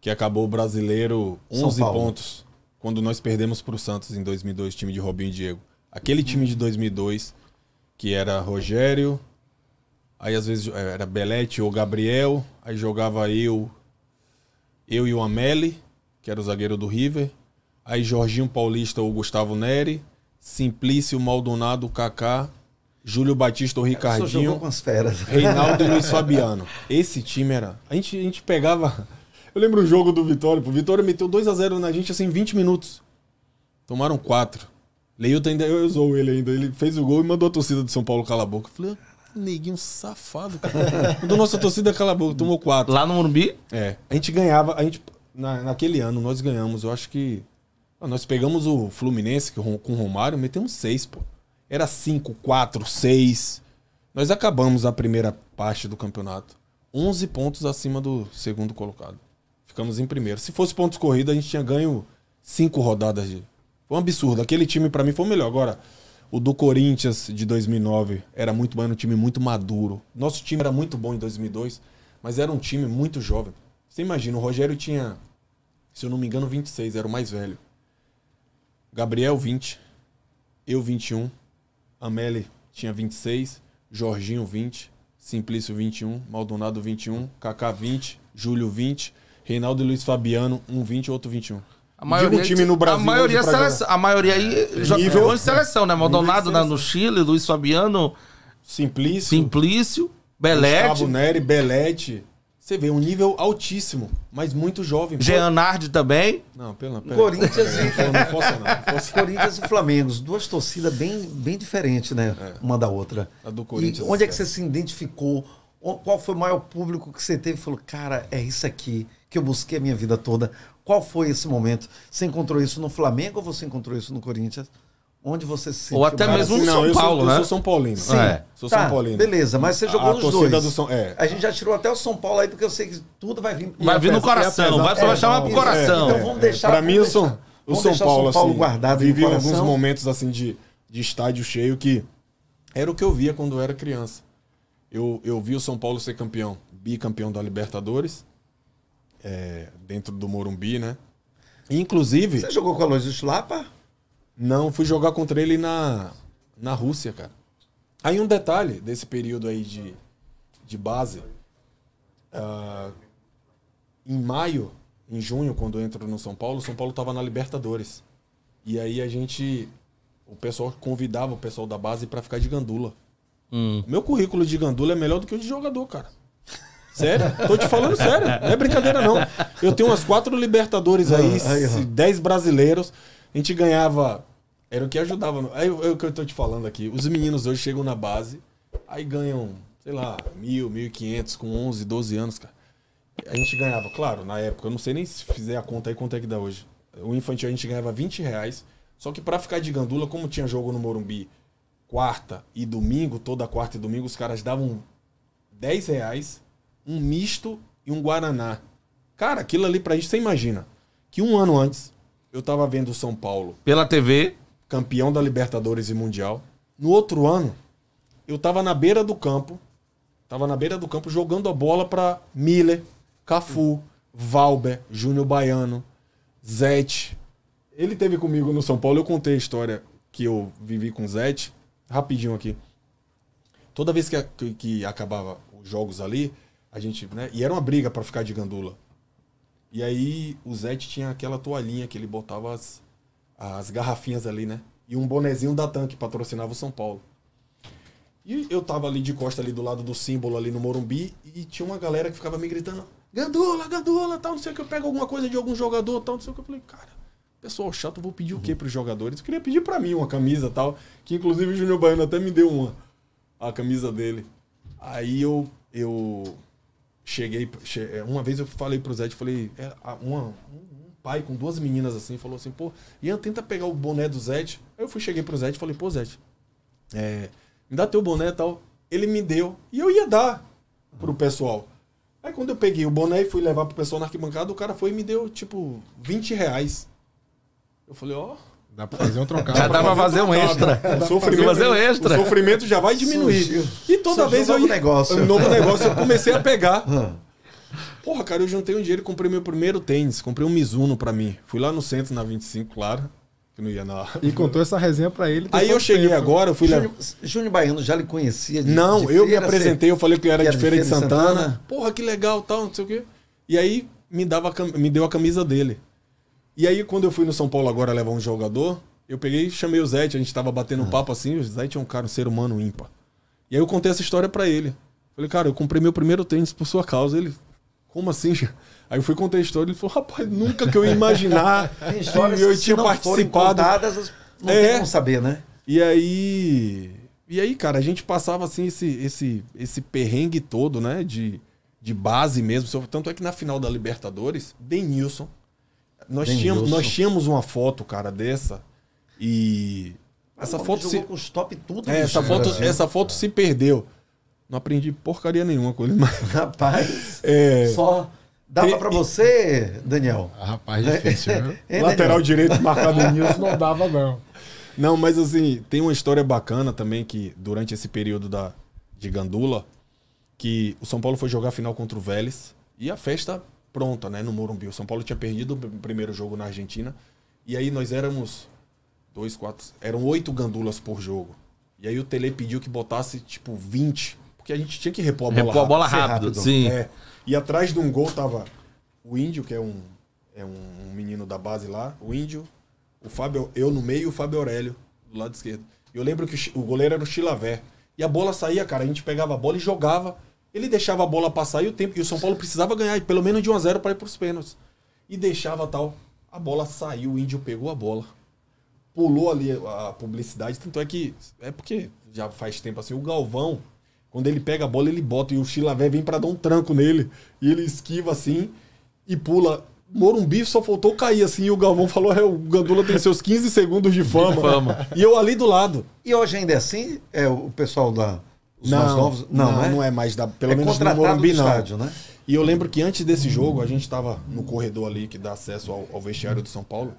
Que acabou o brasileiro 11 pontos. Quando nós perdemos para o Santos em 2002, time de Robinho e Diego. Aquele time de 2002, que era Rogério, aí às vezes é, era Belete ou Gabriel, aí jogava eu, eu e o Ameli, que era o zagueiro do River. Aí Jorginho Paulista, o Gustavo Neri. Simplício Maldonado, Kaká. Júlio Batista, o Ricardinho. Reinaldo e Luiz Fabiano. Esse time era. A gente, a gente pegava. Eu lembro o jogo do Vitória. O Vitória meteu 2 a 0 na gente assim em 20 minutos. Tomaram 4. Leilton ainda eu usou ele ainda. Ele fez o gol e mandou a torcida do São Paulo calar a boca. Eu falei, neguinho safado, cara. Quando nossa torcida cala boca, tomou quatro. Lá no Morumbi? É. A gente ganhava, a gente, na, naquele ano nós ganhamos, eu acho que. Nós pegamos o Fluminense que, com o Romário, metemos seis, pô. Era cinco, quatro, seis. Nós acabamos a primeira parte do campeonato. onze pontos acima do segundo colocado. Ficamos em primeiro. Se fosse pontos corridos a gente tinha ganho cinco rodadas de. Foi um absurdo. Aquele time, para mim, foi o melhor. Agora, o do Corinthians de 2009 era muito bom, era um time muito maduro. Nosso time era muito bom em 2002, mas era um time muito jovem. Você imagina, o Rogério tinha, se eu não me engano, 26, era o mais velho. Gabriel, 20. Eu, 21. Ameli tinha 26. Jorginho, 20. Simplício, 21. Maldonado, 21. Kaká, 20. Júlio, 20. Reinaldo e Luiz Fabiano, um 20 e outro 21. A maioria, Digo time no Brasil. A maioria, seleção, a maioria aí é joga nível, hoje seleção, né? Maldonado na, no Chile, Luiz Fabiano. Simplício. Simplício. Belete. Gustavo Neri, Belete. Você vê um nível altíssimo, mas muito jovem. Geanardi também. Não, pelo amor Corinthians e Corinthians e Flamengo, duas torcidas bem, bem diferentes, né, é. uma da outra. A do Corinthians. E onde é que é. você se identificou? Qual foi o maior público que você teve? Falou, cara, é isso aqui que eu busquei a minha vida toda. Qual foi esse momento? Você encontrou isso no Flamengo ou você encontrou isso no Corinthians? Onde você se sentiu Ou até mesmo no assim? São eu Paulo, sou, né? Eu sou São Paulino. Sim. É, sou tá, São Paulino. Beleza, mas você jogou a nos dois. Do São, é. A gente já tirou até o São Paulo aí, porque eu sei que tudo vai vir... Vai vir no coração, vai, só vai é, chamar pro coração. Então vamos é. deixar... Pra mim, eu sou... O São Paulo, São Paulo, assim, guardado vivi alguns momentos assim de, de estádio cheio que era o que eu via quando eu era criança. Eu, eu vi o São Paulo ser campeão, bicampeão da Libertadores, é, dentro do Morumbi, né? Inclusive. Você jogou com a Luiz Schlapa? Não, fui jogar contra ele na, na Rússia, cara. Aí um detalhe desse período aí de, de base. Uh, em maio, em junho, quando eu entro no São Paulo, o São Paulo tava na Libertadores. E aí a gente. O pessoal convidava o pessoal da base para ficar de gandula. Hum. Meu currículo de gandula é melhor do que o de jogador, cara. Sério? Tô te falando sério. Não é brincadeira, não. Eu tenho umas quatro Libertadores aí, ah, dez brasileiros. A gente ganhava. Era o que ajudava. É o que eu tô te falando aqui. Os meninos hoje chegam na base, aí ganham, sei lá, mil, mil e quinhentos com onze, doze anos, cara. A gente ganhava, claro, na época. Eu não sei nem se fizer a conta aí quanto é que dá hoje. O infantil a gente ganhava 20 reais. Só que para ficar de gandula, como tinha jogo no Morumbi quarta e domingo, toda quarta e domingo, os caras davam 10 reais um misto e um Guaraná. Cara, aquilo ali pra gente, você imagina. Que um ano antes, eu tava vendo o São Paulo. Pela TV. Campeão da Libertadores e Mundial. No outro ano, eu tava na beira do campo. Tava na beira do campo jogando a bola pra Miller, Cafu, Valber, Júnior Baiano, Zete. Ele teve comigo no São Paulo, eu contei a história que eu vivi com o Zete. Rapidinho aqui. Toda vez que, que, que acabava os jogos ali, a gente, né? E era uma briga para ficar de gandula. E aí o Zete tinha aquela toalhinha que ele botava as, as garrafinhas ali, né? E um bonezinho da Tanque patrocinava o São Paulo. E eu tava ali de costa ali do lado do símbolo ali no Morumbi e tinha uma galera que ficava me gritando: "Gandula, gandula", tal, não sei o que eu pego alguma coisa de algum jogador, tal, não sei o que eu falei: "Cara, pessoal chato, vou pedir o quê para os jogadores? Eu queria pedir para mim uma camisa, tal, que inclusive o Júnior Baiano até me deu uma a camisa dele. Aí eu eu Cheguei, che... É, uma vez eu falei pro Zé, eu falei, é, uma, um pai com duas meninas assim, falou assim, pô, Ian, tenta pegar o boné do Zé. Aí eu fui, cheguei pro Zé e falei, pô, Zé, é, me dá teu boné e tal. Ele me deu, e eu ia dar pro pessoal. Aí quando eu peguei o boné e fui levar pro pessoal na arquibancada, o cara foi e me deu, tipo, 20 reais. Eu falei, ó, oh, Dá pra fazer um trocado. Já dá pra fazer, um extra. sofrimento, fazer um extra. O sofrimento já vai diminuir. E toda vez vez um novo eu. Negócio. Um novo negócio. Eu comecei a pegar. Hum. Porra, cara, eu juntei um dinheiro e comprei meu primeiro tênis. Comprei um Mizuno pra mim. Fui lá no centro, na 25, claro. Que não ia na. E contou essa resenha pra ele. Aí eu cheguei tempo. agora, eu fui lá. Júnior Baiano já lhe conhecia de, Não, de eu me apresentei, eu falei que eu era, que de Feira de Santana. Santana. Porra, que legal tal, não sei o quê. E aí me, dava, me deu a camisa dele. E aí, quando eu fui no São Paulo agora levar um jogador, eu peguei chamei o Zete, a gente tava batendo um ah. papo assim, o Zete é um cara, um ser humano ímpar. E aí eu contei essa história para ele. Falei, cara, eu comprei meu primeiro tênis por sua causa. Ele, como assim? Aí eu fui contar a história, ele falou, rapaz, nunca que eu ia imaginar que eu tinha participado. Contadas, não é. tem como saber, né? E aí. E aí, cara, a gente passava assim esse, esse, esse perrengue todo, né? De, de base mesmo. Tanto é que na final da Libertadores, Denilson, nós, tínhamos, nós tínhamos uma foto, cara, dessa. E. Ah, essa Mano, foto se. Com os top tudo, é, essa, foto, essa foto se perdeu. Não aprendi porcaria nenhuma com ele, mas. Rapaz, é... só. Dava para você, Daniel? Ah, rapaz, difícil, né? Lateral direito marcado em Nilson não dava, não. Não, mas assim, tem uma história bacana também que durante esse período da, de Gandula, que o São Paulo foi jogar a final contra o Vélez e a festa pronta, né, no Morumbi. O São Paulo tinha perdido o primeiro jogo na Argentina. E aí nós éramos dois, quatro, eram oito gandulas por jogo. E aí o Tele pediu que botasse tipo 20, porque a gente tinha que repor a bola repor rápido. a bola rápido, rápido. sim. É. E atrás de um gol tava o Índio, que é um é um menino da base lá, o Índio, o Fábio, eu no meio, o Fábio Aurélio do lado esquerdo. Eu lembro que o goleiro era o Chilavé. E a bola saía, cara, a gente pegava a bola e jogava ele deixava a bola passar e o tempo. E o São Paulo precisava ganhar pelo menos de 1 a 0 para ir para os pênaltis. E deixava tal. A bola saiu, o índio pegou a bola. Pulou ali a publicidade. Tanto é que. É porque já faz tempo assim. O Galvão, quando ele pega a bola, ele bota. E o Chilavé vem para dar um tranco nele. E ele esquiva assim e pula. Morumbi só faltou cair assim. E o Galvão falou: é, o Gandula tem seus 15 segundos de fama. de fama. E eu ali do lado. E hoje ainda é assim? É, o pessoal da. Os não, mais novos? Não, não é, não é mais. Da, pelo é menos no Morumbi, não. Estádio, né? E eu lembro que antes desse jogo, a gente estava no corredor ali que dá acesso ao, ao, vestiário do São Paulo.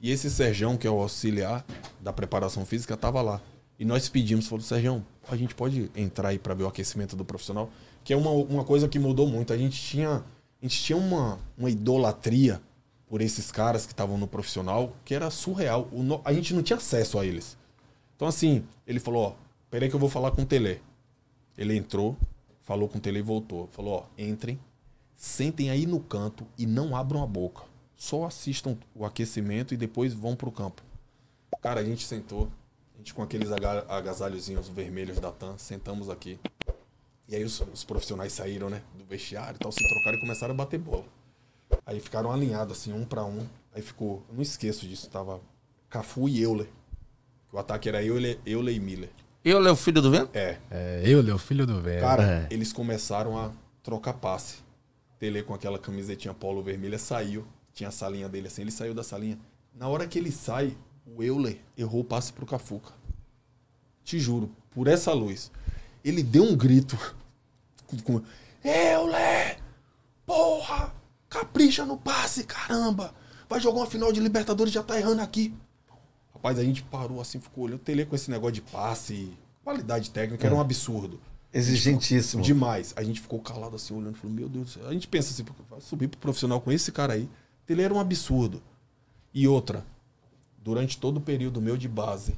E esse Serjão, que é o auxiliar da preparação física, estava lá. E nós pedimos, falou, Serjão, a gente pode entrar aí para ver o aquecimento do profissional? Que é uma, uma coisa que mudou muito. A gente tinha, a gente tinha uma, uma idolatria por esses caras que estavam no profissional, que era surreal. O, a gente não tinha acesso a eles. Então, assim, ele falou, ó, peraí que eu vou falar com o Tele. Ele entrou, falou com o Tele e voltou. Falou, ó, entrem, sentem aí no canto e não abram a boca. Só assistam o aquecimento e depois vão pro campo. Cara, a gente sentou, a gente com aqueles agasalhozinhos vermelhos da TAM, sentamos aqui. E aí os, os profissionais saíram, né, do vestiário e tal, se trocaram e começaram a bater bola. Aí ficaram alinhados, assim, um para um. Aí ficou, eu não esqueço disso, tava Cafu e Euler. O ataque era Euler, Euler e Miller. Eu é o filho do vento? É. É, eu é o filho do vento. Cara, é. eles começaram a trocar passe. Tele com aquela camisetinha polo vermelha saiu. Tinha a salinha dele assim, ele saiu da salinha. Na hora que ele sai, o Euler errou o passe pro Cafuca. Te juro, por essa luz. Ele deu um grito. Euler! Porra! Capricha no passe, caramba! Vai jogar uma final de Libertadores já tá errando aqui. Rapaz, a gente parou assim, ficou olhando. O Tele com esse negócio de passe, qualidade técnica, é. era um é. absurdo. Exigentíssimo. demais. A gente ficou calado assim, olhando, falou, meu Deus do céu. A gente pensa assim, vai subir pro profissional com esse cara aí. O Tele era um absurdo. E outra, durante todo o período meu de base,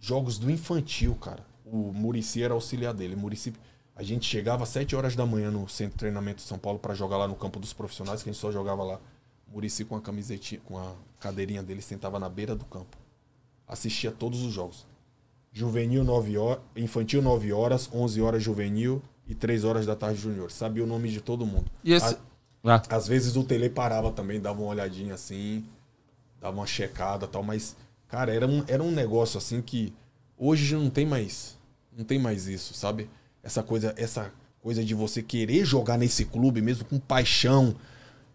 jogos do infantil, cara. O Murici era auxiliar dele. Murici, a gente chegava às 7 horas da manhã no centro de treinamento de São Paulo para jogar lá no campo dos profissionais, que a gente só jogava lá. Murici com a camisetinha, com a cadeirinha dele, sentava na beira do campo assistia todos os jogos. Juvenil 9 horas, infantil 9 horas, 11 horas juvenil e 3 horas da tarde júnior. Sabia o nome de todo mundo. E esse... A, ah. Às vezes o Tele parava também, dava uma olhadinha assim, dava uma checada tal, mas, cara, era um, era um negócio assim que hoje não tem mais. Não tem mais isso, sabe? Essa coisa, essa coisa de você querer jogar nesse clube mesmo com paixão,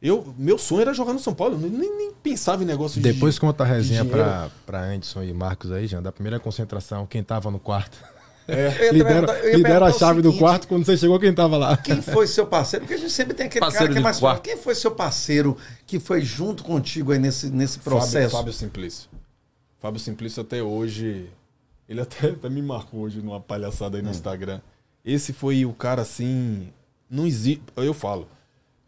eu, meu sonho era jogar no São Paulo, eu nem, nem pensava em negócio Depois de. Depois conta a resenha pra, pra Anderson e Marcos aí, Jean, da primeira concentração, quem tava no quarto. É. Eu lidera, a chave seguinte, do quarto quando você chegou, quem tava lá? Quem foi seu parceiro? Porque a gente sempre tem aquele parceiro cara que é mais forte Quem foi seu parceiro que foi junto contigo aí nesse, nesse processo? Fábio, Fábio Simplício. Fábio Simplício até hoje. Ele até, até me marcou hoje numa palhaçada aí no hum. Instagram. Esse foi o cara assim. Não existe. Eu falo.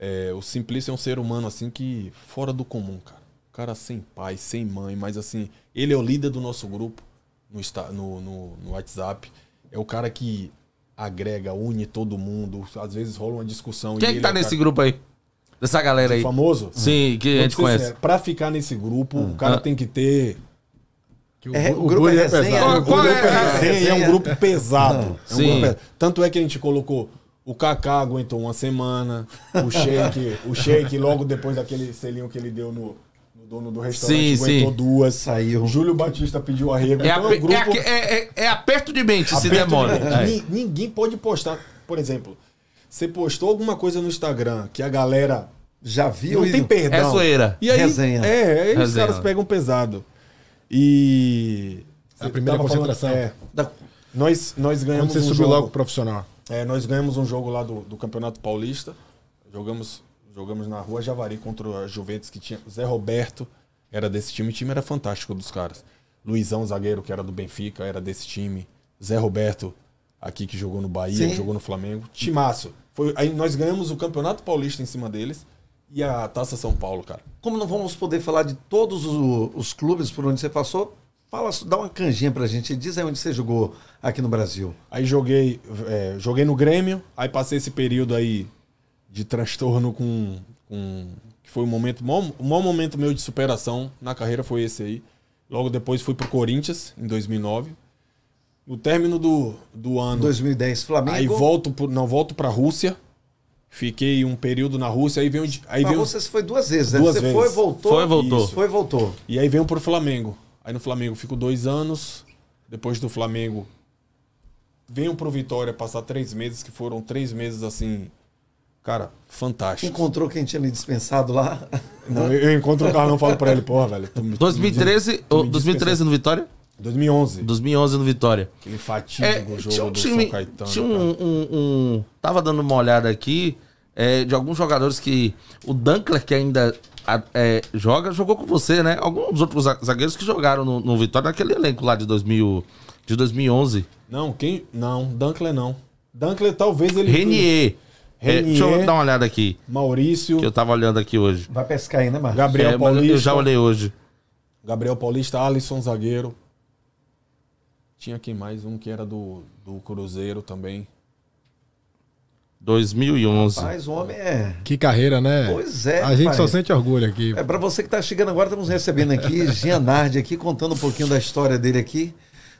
É, o Simplício é um ser humano, assim, que fora do comum, cara. cara sem pai, sem mãe, mas assim, ele é o líder do nosso grupo no, no, no, no WhatsApp. É o cara que agrega, une todo mundo. Às vezes rola uma discussão. Quem é que tá é nesse cara... grupo aí? Dessa galera aí. O famoso? Sim, que a gente conhece. Sincero, pra ficar nesse grupo, hum. o cara ah. tem que ter. Que o, é, o, o, grupo é, pesado. Qual, qual o grupo é, é resenha? é um grupo pesado. Sim. É um grupo pesado. Tanto é que a gente colocou o Kaká aguentou uma semana. O Sheik, o Sheik logo depois daquele selinho que ele deu no, no dono do restaurante, sim, aguentou sim. duas. Saiu. Júlio Batista pediu arrego. É, então, é é grupo... é, é, é aperto de mente aperto esse demônio. De é. Ninguém pode postar. Por exemplo, você postou alguma coisa no Instagram que a galera... Já viu? Não e... tem perdão. É zoeira. E aí, Resenha. É, aí os caras pegam pesado. E... É a primeira concentração. Falando, é, da... Nós, nós ganhamos Quando você um subiu jogo. logo profissional. É, nós ganhamos um jogo lá do, do Campeonato Paulista. Jogamos, jogamos na rua Javari contra a Juventus, que tinha Zé Roberto, era desse time. O time era fantástico dos caras. Luizão, zagueiro, que era do Benfica, era desse time. Zé Roberto, aqui que jogou no Bahia, Sim. jogou no Flamengo. Timaço. Foi, aí nós ganhamos o Campeonato Paulista em cima deles e a Taça São Paulo, cara. Como não vamos poder falar de todos os, os clubes por onde você passou, Fala, dá uma canjinha pra gente. Diz aí onde você jogou aqui no Brasil. Aí joguei, é, joguei no Grêmio, aí passei esse período aí de transtorno com. com que foi um momento, o maior, momento meu de superação na carreira foi esse aí. Logo depois fui pro Corinthians, em 2009. No término do, do ano. 2010, Flamengo. Aí volto, não, volto pra Rússia. Fiquei um período na Rússia, aí veio Aí pra Rússia você foi duas vezes, né? Duas você vezes. foi, voltou. Foi, voltou. Isso. Foi, voltou. E aí veio pro Flamengo. Aí no Flamengo fico dois anos. Depois do Flamengo, venho pro Vitória passar três meses, que foram três meses assim. Cara, fantástico. Encontrou quem tinha me dispensado lá? Não, eu, encontro o Carlão e falo pra ele, porra, velho. Tu, 2013, tu tu 2013 no Vitória? 2011. 2011 no Vitória. Aquele fatídico é, jogo tinha um do time, São Caetano. Tinha um, um, um, Tava dando uma olhada aqui é, de alguns jogadores que... O Dunkler, que ainda é, joga, jogou com você, né? Alguns outros zagueiros que jogaram no, no Vitória naquele elenco lá de, 2000, de 2011. Não, quem? Não, Dankler não. Dankler talvez ele. Renier. É, Renier. deixa eu dar uma olhada aqui. Maurício. Que eu tava olhando aqui hoje. Vai pescar ainda, Marcos? Gabriel é, Paulista. Eu já olhei hoje. Gabriel Paulista, Alisson Zagueiro. Tinha aqui mais um que era do, do Cruzeiro também. 2011. o homem é. Que carreira, né? Pois é. A gente só sente orgulho aqui. É para você que está chegando agora, estamos tá recebendo aqui Gianardi aqui contando um pouquinho da história dele aqui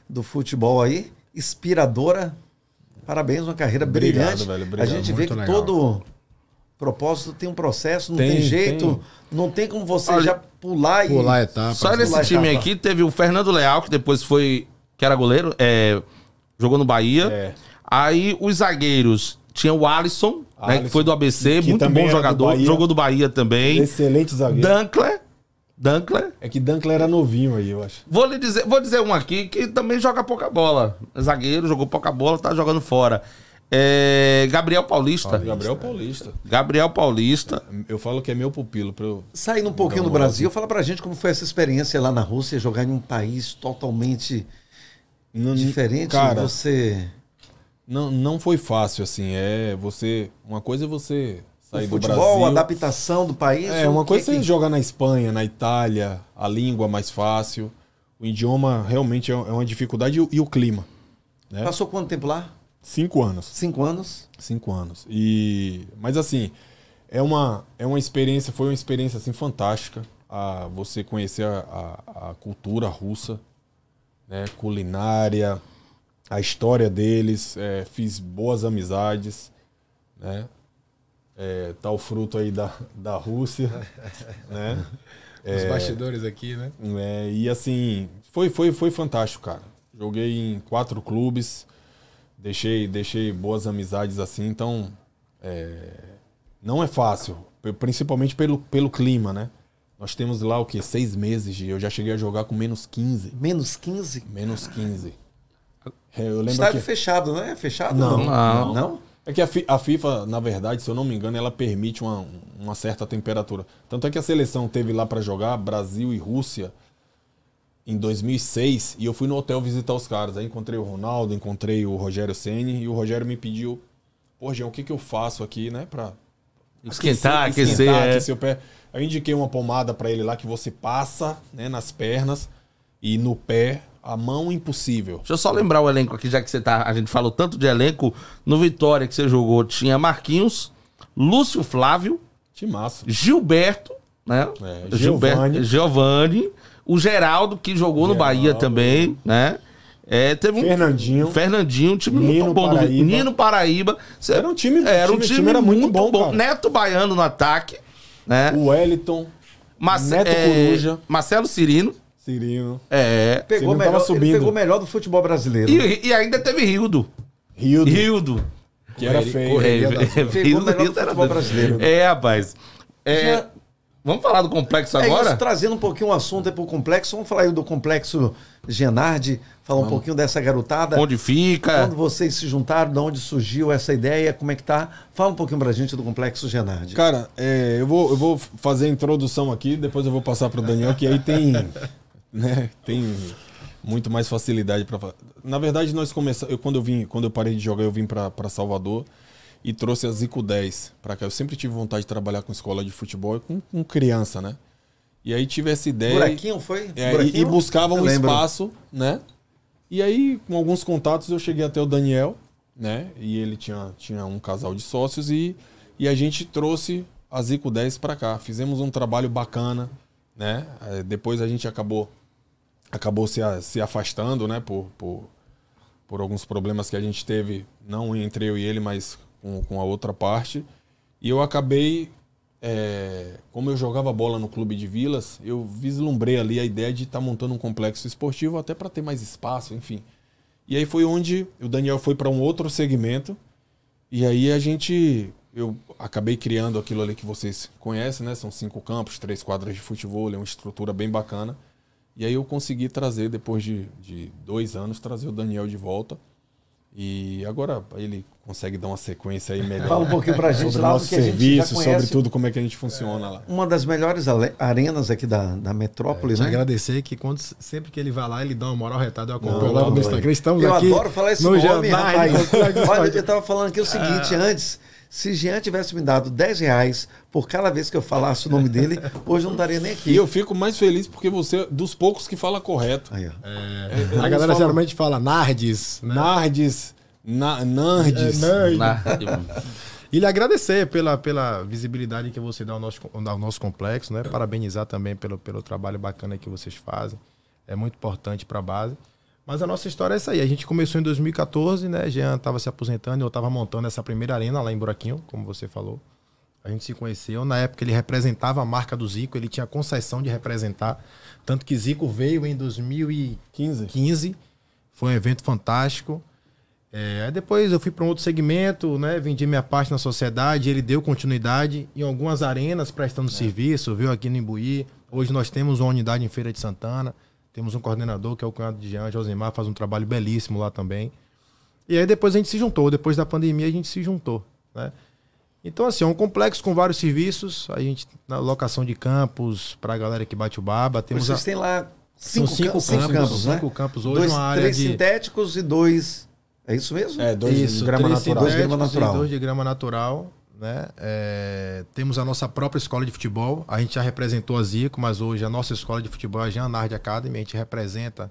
do futebol aí, inspiradora. Parabéns, uma carreira obrigado, brilhante. Velho, obrigado, a gente vê que legal. todo propósito tem um processo, não tem, tem jeito, tem. não tem como você Olha, já pular, pular e etapa. Só nesse time etapa. aqui teve o Fernando Leal que depois foi que era goleiro, é, jogou no Bahia. É. Aí os zagueiros tinha o Alisson, Alisson né, que foi do ABC, que muito bom jogador. Do jogou do Bahia também. Excelente zagueiro. Dunkler. Dankler. É que Dunkler era novinho aí, eu acho. Vou lhe dizer, vou dizer um aqui que também joga pouca bola. Zagueiro, jogou pouca bola, tá jogando fora. É, Gabriel Paulista. Paulista. Gabriel Paulista. Gabriel Paulista. Eu falo que é meu pupilo. Pra eu... Saindo um pouquinho do é Brasil, fala pra gente como foi essa experiência lá na Rússia, jogar em um país totalmente diferente. Cara, você não, não foi fácil, assim. É você. Uma coisa é você sair o futebol, do Brasil. Futebol, adaptação do país. É, uma coisa é que... você jogar na Espanha, na Itália, a língua mais fácil. O idioma realmente é, é uma dificuldade e o clima. Né? Passou quanto tempo lá? Cinco anos. Cinco anos? Cinco anos. E mas assim é uma é uma experiência, foi uma experiência assim fantástica. A você conhecer a, a, a cultura russa, né? Culinária, a história deles, é, fiz boas amizades, né? É, tá o fruto aí da, da Rússia, né? É, Os bastidores aqui, né? É, e assim, foi, foi, foi fantástico, cara. Joguei em quatro clubes, deixei, deixei boas amizades assim, então é, não é fácil, principalmente pelo, pelo clima, né? Nós temos lá o que Seis meses de. Eu já cheguei a jogar com menos 15. Menos 15? Menos 15. É, eu lembro Estádio que... fechado, não é? Fechado? Não. Não? Ah, não. não? É que a, FIFA, na verdade, se eu não me engano, ela permite uma, uma certa temperatura. Tanto é que a seleção teve lá para jogar Brasil e Rússia em 2006 e eu fui no hotel visitar os caras. Aí encontrei o Ronaldo, encontrei o Rogério Ceni e o Rogério me pediu: Pô, Jean, o que, que eu faço aqui, né, pra esquentar, aquecer, esquentar, é. aquecer é. o pé? Eu indiquei uma pomada para ele lá que você passa né, nas pernas e no pé a mão impossível. Deixa eu só lembrar o elenco aqui, já que você tá. A gente falou tanto de elenco. No Vitória que você jogou, tinha Marquinhos, Lúcio Flávio. Que massa. Gilberto, né? É, Gilberto, Giovanni. O Geraldo, que jogou Geraldo. no Bahia também, né? É, teve um Fernandinho, Fernandinho, um time Nino muito bom Paraíba. do Nino Paraíba. Era um time, era um time, time, era muito, muito bom. bom. Neto Baiano no ataque, né? O Wellington, Marce Neto é, Coruja, Marcelo Cirino, Cirino. É. é. Pegou, melhor, subindo. pegou melhor do futebol brasileiro. E, né? e ainda teve Rildo. Rildo. Rildo. Que era feio. É, é, pegou melhor Rildo futebol brasileiro. É, rapaz. É, Já... Vamos falar do complexo é agora? Isso, trazendo um pouquinho o assunto aí pro complexo. Vamos falar aí do complexo Genardi, falar Vamos. um pouquinho dessa garotada. Onde fica? Quando vocês se juntaram, de onde surgiu essa ideia, como é que tá? Fala um pouquinho para a gente do complexo Genardi. Cara, é, eu, vou, eu vou fazer a introdução aqui, depois eu vou passar para o Daniel, que aí tem né? Tem muito mais facilidade para. Na verdade, nós começamos. Eu, quando eu vim, quando eu parei de jogar, eu vim para Salvador e trouxe a Zico 10 para cá. Eu sempre tive vontade de trabalhar com escola de futebol e com, com criança, né? E aí tive essa ideia. Buraquinho foi? É, Buraquinho? E, e buscava eu um lembro. espaço, né? E aí, com alguns contatos, eu cheguei até o Daniel, né? E ele tinha, tinha um casal de sócios e, e a gente trouxe a Zico 10 para cá. Fizemos um trabalho bacana, né? É, depois a gente acabou acabou se, se afastando, né? Por, por, por alguns problemas que a gente teve, não entre eu e ele, mas com, com a outra parte. E eu acabei, é, como eu jogava bola no clube de Vilas, eu vislumbrei ali a ideia de estar tá montando um complexo esportivo até para ter mais espaço, enfim. E aí foi onde o Daniel foi para um outro segmento. E aí a gente. Eu acabei criando aquilo ali que vocês conhecem, né? São cinco campos, três quadras de futebol, é uma estrutura bem bacana. E aí eu consegui trazer, depois de, de dois anos, trazer o Daniel de volta. E agora ele consegue dar uma sequência aí melhor. Fala um pouquinho pra gente sobre lá, nosso serviço, sobre tudo como é que a gente funciona é, lá. Uma das melhores arenas aqui da, da metrópole, é, né? agradecer que quando, sempre que ele vai lá, ele dá uma moral retada, eu acompanho lá no Instagram. Estamos eu aqui. Eu adoro falar esse no nome, Jantar, rapaz. Olha, eu tava falando aqui o seguinte ah. antes. Se Jean tivesse me dado 10 reais por cada vez que eu falasse o nome dele, hoje eu não estaria nem aqui. E eu fico mais feliz porque você é dos poucos que fala correto. Aí, é, a galera geralmente fala Nardes, né? Nardes, na, Nardes. É, Nardes. E lhe agradecer pela, pela visibilidade que você dá ao nosso, ao nosso complexo, né? Parabenizar também pelo, pelo trabalho bacana que vocês fazem. É muito importante para a base. Mas a nossa história é essa aí. A gente começou em 2014, né? Jean estava se aposentando, eu estava montando essa primeira arena lá em Buraquinho, como você falou. A gente se conheceu. Na época ele representava a marca do Zico, ele tinha concessão de representar. Tanto que Zico veio em 2015. 15. Foi um evento fantástico. É, depois eu fui para um outro segmento, né? Vendi minha parte na sociedade, ele deu continuidade em algumas arenas prestando é. serviço, viu aqui no Imbuí. Hoje nós temos uma unidade em Feira de Santana. Temos um coordenador que é o cunhado de Jean, Josemar, faz um trabalho belíssimo lá também. E aí depois a gente se juntou, depois da pandemia a gente se juntou, né? Então, assim, é um complexo com vários serviços. A gente, na locação de campos, para a galera que bate o baba. Temos Vocês a... têm lá cinco, cinco campos, cinco campos, né? cinco campos hoje, dois, uma área três de... sintéticos e dois... É isso mesmo? É, dois isso, de grama natural. Dois de grama natural. dois de grama natural. Né? É, temos a nossa própria escola de futebol. A gente já representou a Zico, mas hoje a nossa escola de futebol é a Jean Nardi Academy. A gente representa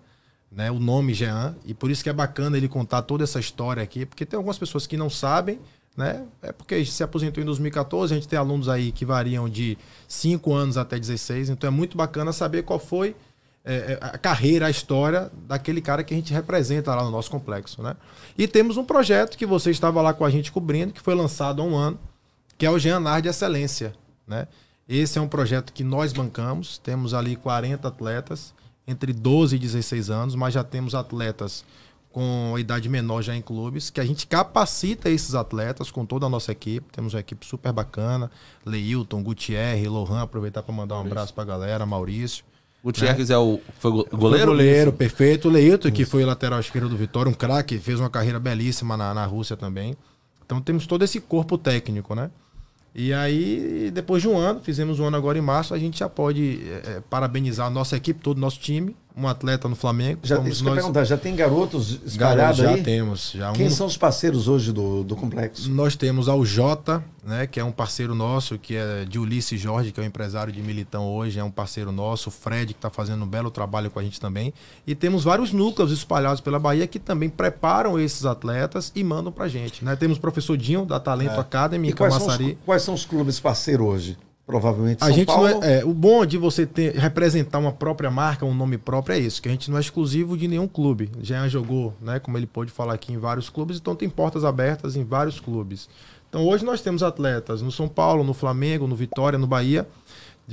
né, o nome Jean. E por isso que é bacana ele contar toda essa história aqui, porque tem algumas pessoas que não sabem. Né? É porque a gente se aposentou em 2014. A gente tem alunos aí que variam de 5 anos até 16. Então é muito bacana saber qual foi é, é, a carreira, a história daquele cara que a gente representa lá no nosso complexo. Né? E temos um projeto que você estava lá com a gente cobrindo, que foi lançado há um ano que é o Jean de Excelência. Né? Esse é um projeto que nós bancamos, temos ali 40 atletas entre 12 e 16 anos, mas já temos atletas com idade menor já em clubes, que a gente capacita esses atletas com toda a nossa equipe. Temos uma equipe super bacana, Leilton, Gutierrez, Lohan, aproveitar para mandar um Maurício. abraço para a galera, Maurício. Gutierrez né? é o foi goleiro? Foi goleiro, perfeito. Leilton, que foi lateral esquerdo do Vitória, um craque, fez uma carreira belíssima na, na Rússia também. Então temos todo esse corpo técnico, né? E aí, depois de um ano, fizemos um ano agora em março, a gente já pode é, parabenizar a nossa equipe, todo o nosso time, um atleta no Flamengo. Já, isso nós... já tem garotos espalhados garotos, já aí? temos. Já Quem um... são os parceiros hoje do, do complexo? Nós temos ao Jota, né, que é um parceiro nosso, que é de Ulisses Jorge, que é o um empresário de Militão hoje, é um parceiro nosso. O Fred, que está fazendo um belo trabalho com a gente também. E temos vários núcleos espalhados pela Bahia que também preparam esses atletas e mandam para a gente. Né? Temos o professor Dinho, da Talento é. Academy, em quais quais são os clubes parceiros hoje? provavelmente São gente é- Paulo. É, é, o bom de você ter, representar uma própria marca, um nome próprio é isso, que a gente não é exclusivo de nenhum clube. Jean jogou, né, como ele pôde falar aqui, em vários clubes, então tem portas abertas em vários clubes. Então hoje nós temos atletas no São Paulo, no Flamengo, no Vitória, no Bahia,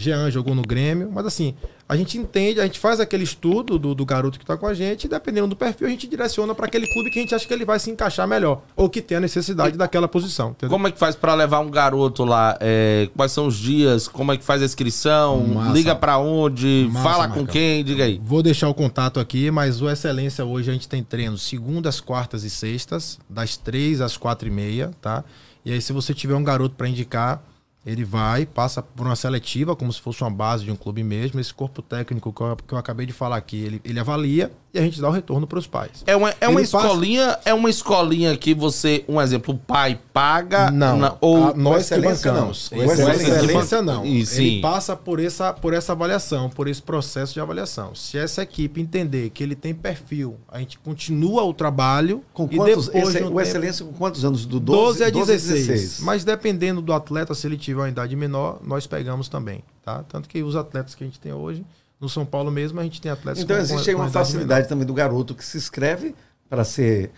Jean jogou no Grêmio, mas assim, a gente entende, a gente faz aquele estudo do, do garoto que está com a gente, e dependendo do perfil, a gente direciona para aquele clube que a gente acha que ele vai se encaixar melhor, ou que tem a necessidade e daquela posição. Entendeu? Como é que faz para levar um garoto lá? É, quais são os dias? Como é que faz a inscrição? Massa. Liga para onde? Massa, fala Marcão. com quem? Diga aí. Vou deixar o contato aqui, mas o Excelência hoje a gente tem treinos segundas, quartas e sextas, das três às quatro e meia, tá? E aí, se você tiver um garoto para indicar, ele vai, passa por uma seletiva, como se fosse uma base de um clube mesmo. Esse corpo técnico que eu, que eu acabei de falar aqui, ele, ele avalia e a gente dá o retorno para os pais. É uma, é uma escolinha, passa... é uma escolinha que você, um exemplo, o pai paga não, na, ou a, nós que bancamos. Não. Excelência, excelência não. Sim. Ele passa por essa por essa avaliação, por esse processo de avaliação. Se essa equipe entender que ele tem perfil, a gente continua o trabalho com quantos, e depois esse, o excelência com quantos anos do 12, 12 a 16. 12 16. Mas dependendo do atleta, se ele tiver uma idade menor, nós pegamos também, tá? Tanto que os atletas que a gente tem hoje no São Paulo mesmo a gente tem atletas Então com, existe aí uma facilidade menor. também do garoto que se inscreve para ser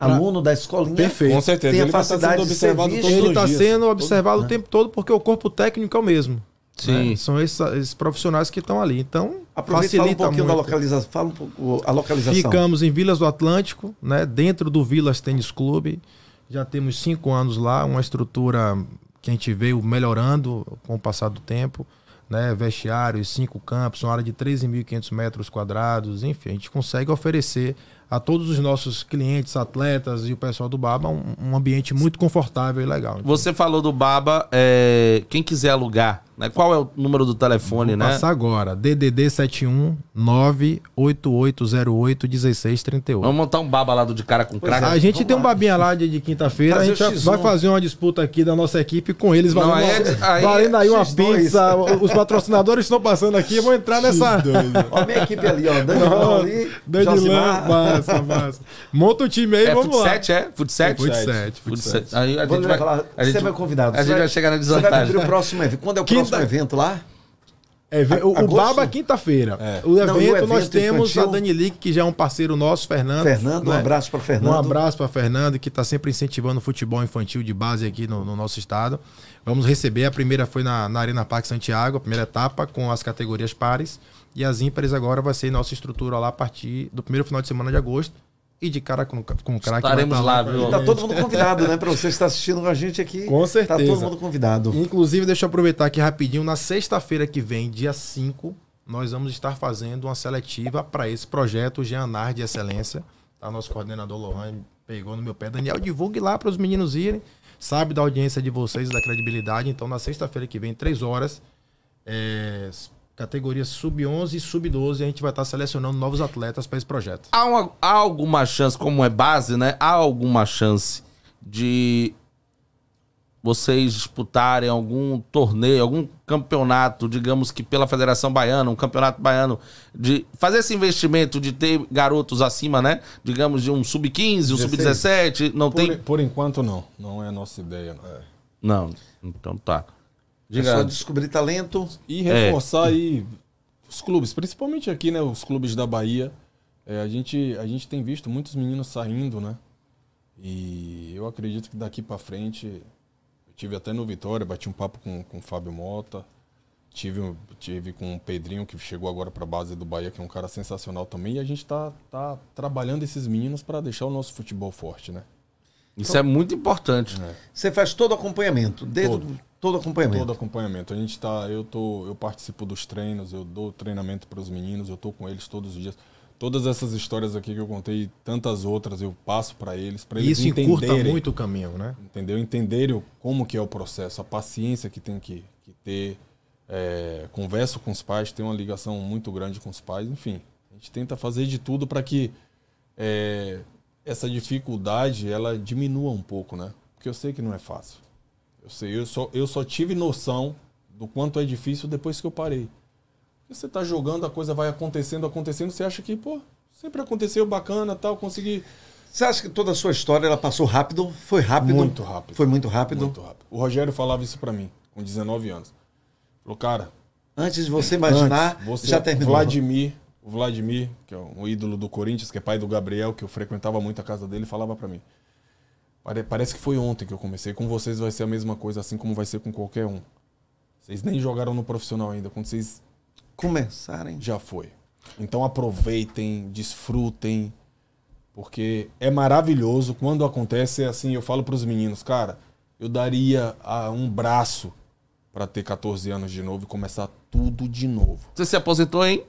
aluno da escolinha. Perfeito. Com certeza. Tem a ele tá facilidade tá de ser Ele está sendo observado todo, o tempo todo porque o corpo técnico é o mesmo. Né? Sim. Né? São esses, esses, profissionais que estão ali. Então, Aproveita, facilita fala um pouquinho muito. da localização. Fala um pouco, a localização. Ficamos em Vilas do Atlântico, né? dentro do Vilas Tênis Clube. Já temos cinco anos lá, uma estrutura que a gente veio melhorando com o passar do tempo né, vestiários, cinco campos, uma área de 13.500 metros quadrados, enfim, a gente consegue oferecer a todos os nossos clientes, atletas e o pessoal do Baba um, um ambiente muito confortável e legal. Então. Você falou do Baba, é, quem quiser alugar, né? qual é o número do telefone, Vou né? Passa agora, DDD 71 1638. Vamos montar um Baba lá do de cara com craque. É, a gente tem lá. um babinha lá de, de quinta-feira, a gente vai, fazer uma disputa aqui da nossa equipe com eles, valendo, Não, é, aí, é valendo aí uma X2. pizza, os patrocinadores estão passando aqui, vão entrar nessa... Olha né? a minha equipe ali, ó, Danilão ali, Danilão, massa, massa. Monta o time aí, é, vamos lá. 7, é? Fut 7? 7. 7. Aí a gente vai, falar, a gente, você vai convidado. A gente vai, chegar na desvantagem. Você vai o próximo evento. Quando é o próximo evento lá? É, o, o Baba quinta-feira. É. O, evento, evento nós temos infantil... a Dani Lick, que já é um parceiro nosso, Fernando. Fernando, né? um abraço para Fernando. Um abraço para Fernando, que está sempre incentivando o futebol infantil de base aqui no, no, nosso estado. Vamos receber. A primeira foi na, na Arena Parque Santiago, a primeira etapa, com as categorias pares. E as ímpares agora vai ser nossa estrutura lá a partir do primeiro final de semana de agosto. E de cara com, com o craque. Estaremos lá, viu? tá todo mundo convidado, né? para você estar tá assistindo a gente aqui. Com certeza. Tá todo mundo convidado. Inclusive, deixa eu aproveitar aqui rapidinho. Na sexta-feira que vem, dia 5, nós vamos estar fazendo uma seletiva para esse projeto Jeanar de Excelência. Tá? Nosso coordenador Lohan pegou no meu pé. Daniel, divulgue lá para os meninos irem. Sabe da audiência de vocês, da credibilidade. Então, na sexta-feira que vem, três horas, é, categorias sub-11 e sub-12, a gente vai estar tá selecionando novos atletas para esse projeto. Há, uma, há, alguma chance, como é base, né? Há alguma chance de vocês disputarem algum torneio, algum campeonato, digamos que pela Federação Baiana, um campeonato baiano, de fazer esse investimento de ter garotos acima, né? Digamos de um sub-15, um sub-17, não por, tem? Por enquanto não, não é a nossa ideia. Não, é. não. então tá. Diga. É só descobrir talento. E é. reforçar é. aí os clubes, principalmente aqui, né? Os clubes da Bahia. É, a, gente, a gente tem visto muitos meninos saindo, né? E eu acredito que daqui para frente. Eu tive até no Vitória, bati um papo com, com o Fábio Mota. Tive, tive com o Pedrinho, que chegou agora para a base do Bahia, que é um cara sensacional também. E a gente está tá trabalhando esses meninos para deixar o nosso futebol forte, né? Isso então, é muito importante. É. Você faz todo o acompanhamento, desde todo. Todo acompanhamento. Todo acompanhamento. A gente tá, eu tô, eu participo dos treinos, eu dou treinamento para os meninos, eu tô com eles todos os dias. Todas essas histórias aqui que eu contei, tantas outras, eu passo para eles, para eles entenderem. Isso muito o caminho, né? Entendeu? Entenderem como que é o processo, a paciência que tem que, que ter. É, converso com os pais, tenho uma ligação muito grande com os pais, enfim. A gente tenta fazer de tudo para que é, essa dificuldade ela diminua um pouco, né? Porque eu sei que não é fácil. Eu sei, eu só, eu só tive noção do quanto é difícil depois que eu parei. Você tá jogando, a coisa vai acontecendo, acontecendo, você acha que, pô, sempre aconteceu bacana, tal, consegui. Você acha que toda a sua história ela passou rápido? Foi rápido? Muito rápido. Foi muito rápido? Muito rápido. O Rogério falava isso para mim, com 19 anos. Falou, cara. Antes de você imaginar, antes, você, já terminou. Vladimir, o Vladimir, que é um ídolo do Corinthians, que é pai do Gabriel, que eu frequentava muito a casa dele, falava para mim. Parece que foi ontem que eu comecei. Com vocês vai ser a mesma coisa, assim como vai ser com qualquer um. Vocês nem jogaram no profissional ainda. Quando vocês começarem, já foi. Então aproveitem, desfrutem, porque é maravilhoso quando acontece. É assim, eu falo para os meninos, cara, eu daria ah, um braço para ter 14 anos de novo e começar tudo de novo. Você se aposentou hein?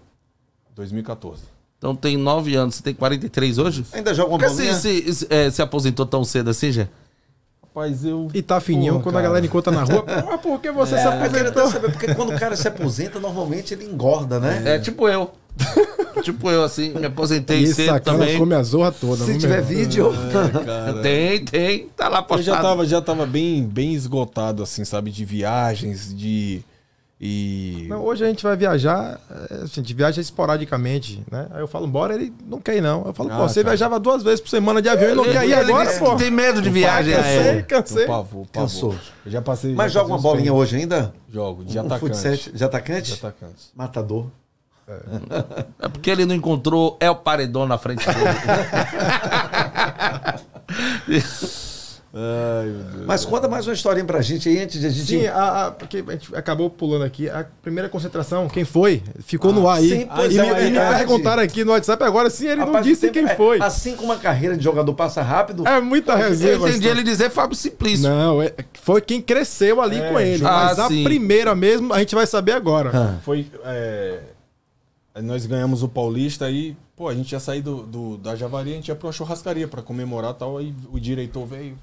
2014. Então tem 9 anos, você tem 43 hoje? Ainda joga uma Porque Você Se, se, se, é, se aposentou tão cedo assim, já? Rapaz, eu. E tá fininho Porra, quando cara. a galera encontra na rua. Porra, por que você é, se aposentou? Saber, porque quando o cara se aposenta, normalmente ele engorda, né? É, é tipo eu. tipo eu, assim, me aposentei Isso, cedo também. come a zorra toda. Se tiver mesmo. vídeo. É, tem, tem. Tá lá postado. Eu já tava, já tava bem, bem esgotado, assim, sabe? De viagens, de e... Não, hoje a gente vai viajar, eh, assim, a gente viaja esporadicamente, né? Aí eu falo, bora, ele não quer ir, não. Eu falo, ah, pô, você viajava duas vezes por semana de avião e não quer ir agora, pô. Tem medo de viagem, pô, Cansei, é. cansei. Cansou. Eu já passei. Mas já joga uma bolinha hoje ainda? Jogo, de um, atacante. Set, de atacante? De atacante. Matador. É. é porque ele não encontrou El Paredão na frente dele. Ai, meu Deus. Mas conta mais uma historinha pra gente aí antes de a gente. Sim, a, a, porque a gente acabou pulando aqui. A primeira concentração, quem foi? Ficou ah, no ar aí. Sim, pois e é, me, é, me perguntaram aqui no WhatsApp agora sim ele Rapaz, não disse tempo, quem é, foi. É, assim como a carreira de jogador passa rápido. É muita resenha. Eu entendi ele dizer Fábio Simplício. Não, é, foi quem cresceu ali é. com ele. Ah, mas sim. a primeira mesmo, a gente vai saber agora. Ah. Foi. É, nós ganhamos o Paulista aí pô, a gente ia sair do, do, da Javari, a gente ia pra uma churrascaria pra comemorar e tal. Aí o diretor veio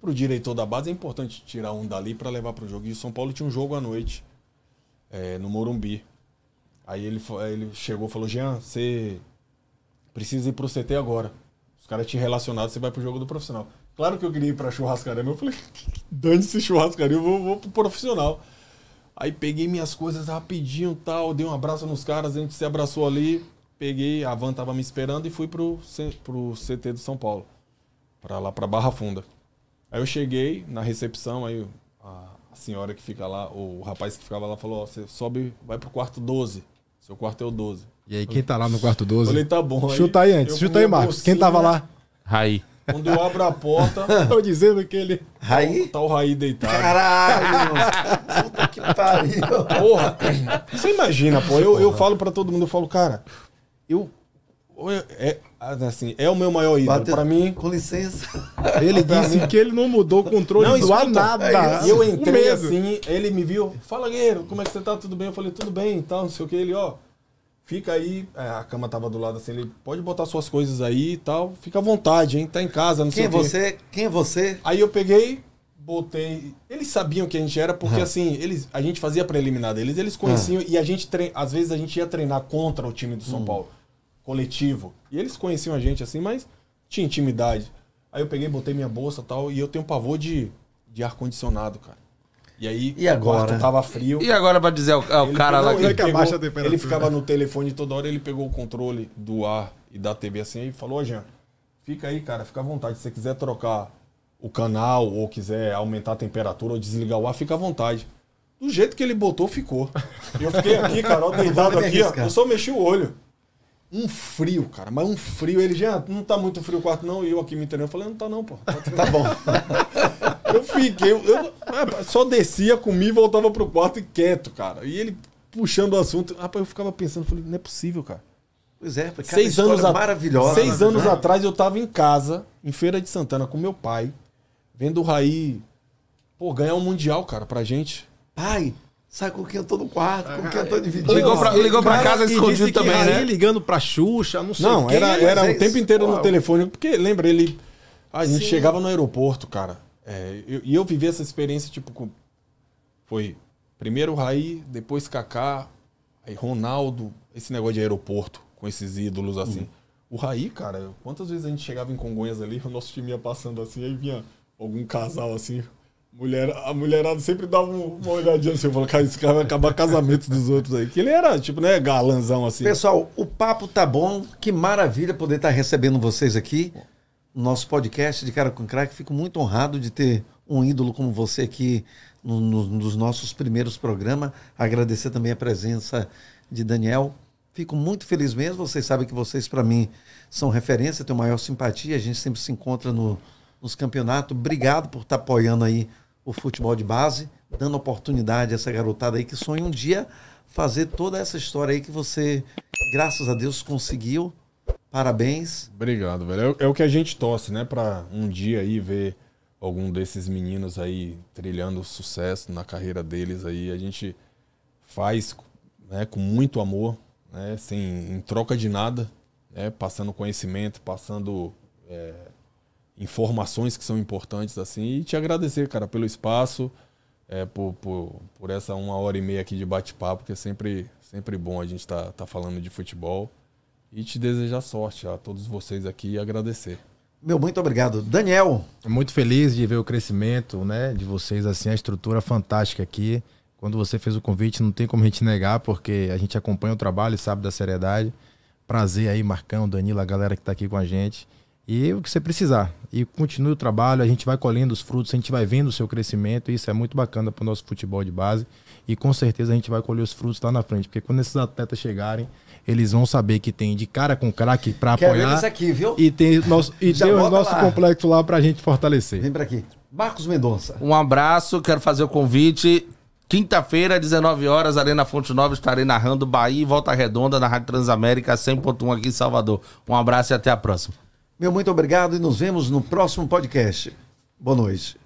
para o diretor da base é importante tirar um dali para levar para o jogo. E o São Paulo tinha um jogo à noite é, no Morumbi. Aí ele, ele chegou e falou: Jean, você precisa ir para o CT agora. Os caras te relacionaram, você vai para o jogo do profissional. Claro que eu queria ir para churrascaria, mas eu falei: dane-se churrascaria, eu vou, vou para o profissional. Aí peguei minhas coisas rapidinho tal, dei um abraço nos caras, a gente se abraçou ali, peguei, a van tava me esperando e fui pro, pro CT do São Paulo, para lá para Barra Funda. Aí eu cheguei na recepção, aí a senhora que fica lá, ou o rapaz que ficava lá, falou: Ó, você sobe, vai pro quarto 12. Seu quarto é o 12. E aí, quem tá lá no quarto 12? Falei, tá bom. Aí chuta aí antes, chuta aí, Marcos. quem tava lá? Raí. Quando eu abro a porta. Tô dizendo que ele. Tá Raí? Tá, o Raí deitado. Caralho! Puta que pariu! Porra! Você imagina, pô. Eu, eu falo pra todo mundo, eu falo, cara, eu é, é ah, assim, é o meu maior ídolo. Bate... Pra mim. Com licença. Ele disse que ele não mudou o controle não, do nada. É assim, eu entrei assim, ele me viu. Fala, guerreiro, como é que você tá? Tudo bem? Eu falei, tudo bem e então, tal, não sei o que. Ele, ó, fica aí. É, a cama tava do lado assim, ele pode botar suas coisas aí e tal. Fica à vontade, hein? Tá em casa, não quem sei o é você, quê. Quem é você? Aí eu peguei, botei. Eles sabiam que a gente era, porque uhum. assim, eles, a gente fazia preliminar deles, eles conheciam uhum. e a gente, trein, às vezes, a gente ia treinar contra o time do São uhum. Paulo coletivo. E eles conheciam a gente assim, mas tinha intimidade. Aí eu peguei, botei minha bolsa tal, e eu tenho pavor de, de ar-condicionado, cara. E aí, e agora? Quarto tava frio. E agora vai dizer é o, é o cara pegou, lá que, ele, pegou, a temperatura. ele ficava no telefone toda hora, ele pegou o controle do ar e da TV assim e falou: Ô, Jean, fica aí, cara, fica à vontade. Se você quiser trocar o canal ou quiser aumentar a temperatura ou desligar o ar, fica à vontade. Do jeito que ele botou, ficou. Eu fiquei aqui, cara, ó, deitado aqui, ó. Eu só mexi o olho. Um frio, cara, mas um frio. Ele já não tá muito frio o quarto, não. E eu aqui me entendendo, eu falei, não tá não, pô. Tá, tá bom. eu fiquei, eu, eu, só descia, comia e voltava pro quarto e quieto, cara. E ele puxando o assunto, rapaz, eu ficava pensando, falei, não é possível, cara. Pois é, porque seis anos a... maravilhosa. Seis né? anos atrás eu tava em casa, em Feira de Santana, com meu pai, vendo o Raí, pô, ganhar um Mundial, cara, pra gente. Pai, Sai com o tô no quarto, com o quentão ah, dividido. Ligou pra, ligou pra casa escondido também, tá né? ligando pra Xuxa, não sei Não, quem, era, era o tempo é inteiro no telefone, porque lembra, ele. A gente Sim. chegava no aeroporto, cara. É, e eu vivi essa experiência, tipo, com, foi primeiro o Raí, depois Kaká, aí Ronaldo, esse negócio de aeroporto, com esses ídolos assim. Uhum. O Raí, cara, quantas vezes a gente chegava em Congonhas ali, o nosso time ia passando assim, aí vinha algum casal assim, Mulher, a mulherada sempre dava uma olhadinha assim, eu cara, esse cara vai acabar casamento dos outros aí. Que ele era, tipo, né, galanzão assim. Né? Pessoal, o papo tá bom, que maravilha poder estar tá recebendo vocês aqui. Nosso podcast de Cara com Crack, fico muito honrado de ter um ídolo como você aqui no, no, nos nossos primeiros programas. Agradecer também a presença de Daniel. Fico muito feliz mesmo, vocês sabem que vocês, para mim, são referência, tenho maior simpatia, a gente sempre se encontra no, nos campeonatos. Obrigado por estar tá apoiando aí o futebol de base, dando oportunidade a essa garotada aí que sonha um dia fazer toda essa história aí que você, graças a Deus, conseguiu. Parabéns. Obrigado, velho. É, é o que a gente torce, né? Para um dia aí ver algum desses meninos aí trilhando sucesso na carreira deles aí. A gente faz né, com muito amor, né? Sem, em troca de nada, né? Passando conhecimento, passando é, informações que são importantes assim e te agradecer, cara, pelo espaço, é, por, por, por, essa uma hora e meia aqui de bate-papo, que é sempre, sempre bom a gente estar tá, tá falando de futebol e te desejar sorte a todos vocês aqui e agradecer. Meu, muito obrigado. Daniel. Muito feliz de ver o crescimento né, de vocês, assim, a estrutura fantástica aqui. Quando você fez o convite, não tem como a gente negar, porque a gente acompanha o trabalho e sabe da seriedade. Prazer aí, Marcão, Danilo, a galera que está aqui com a gente. E o que você precisar. E continue o trabalho, a gente vai colhendo os frutos, a gente vai vendo o seu crescimento. E isso é muito bacana para o nosso futebol de base. E com certeza a gente vai colher os frutos lá na frente. Porque quando esses atletas chegarem, eles vão saber que tem de cara com craque para apoiar. Isso aqui, viu? E tem, nosso, e tem o nosso lá. complexo lá para a gente fortalecer. Vem para aqui. Marcos Mendonça. Um abraço, quero fazer o convite. Quinta-feira, 19 horas, Arena Fonte Nova, estarei narrando Bahia e Volta Redonda na Rádio Transamérica 100.1 aqui em Salvador. Um abraço e até a próxima. Meu muito obrigado e nos vemos no próximo podcast. Boa noite.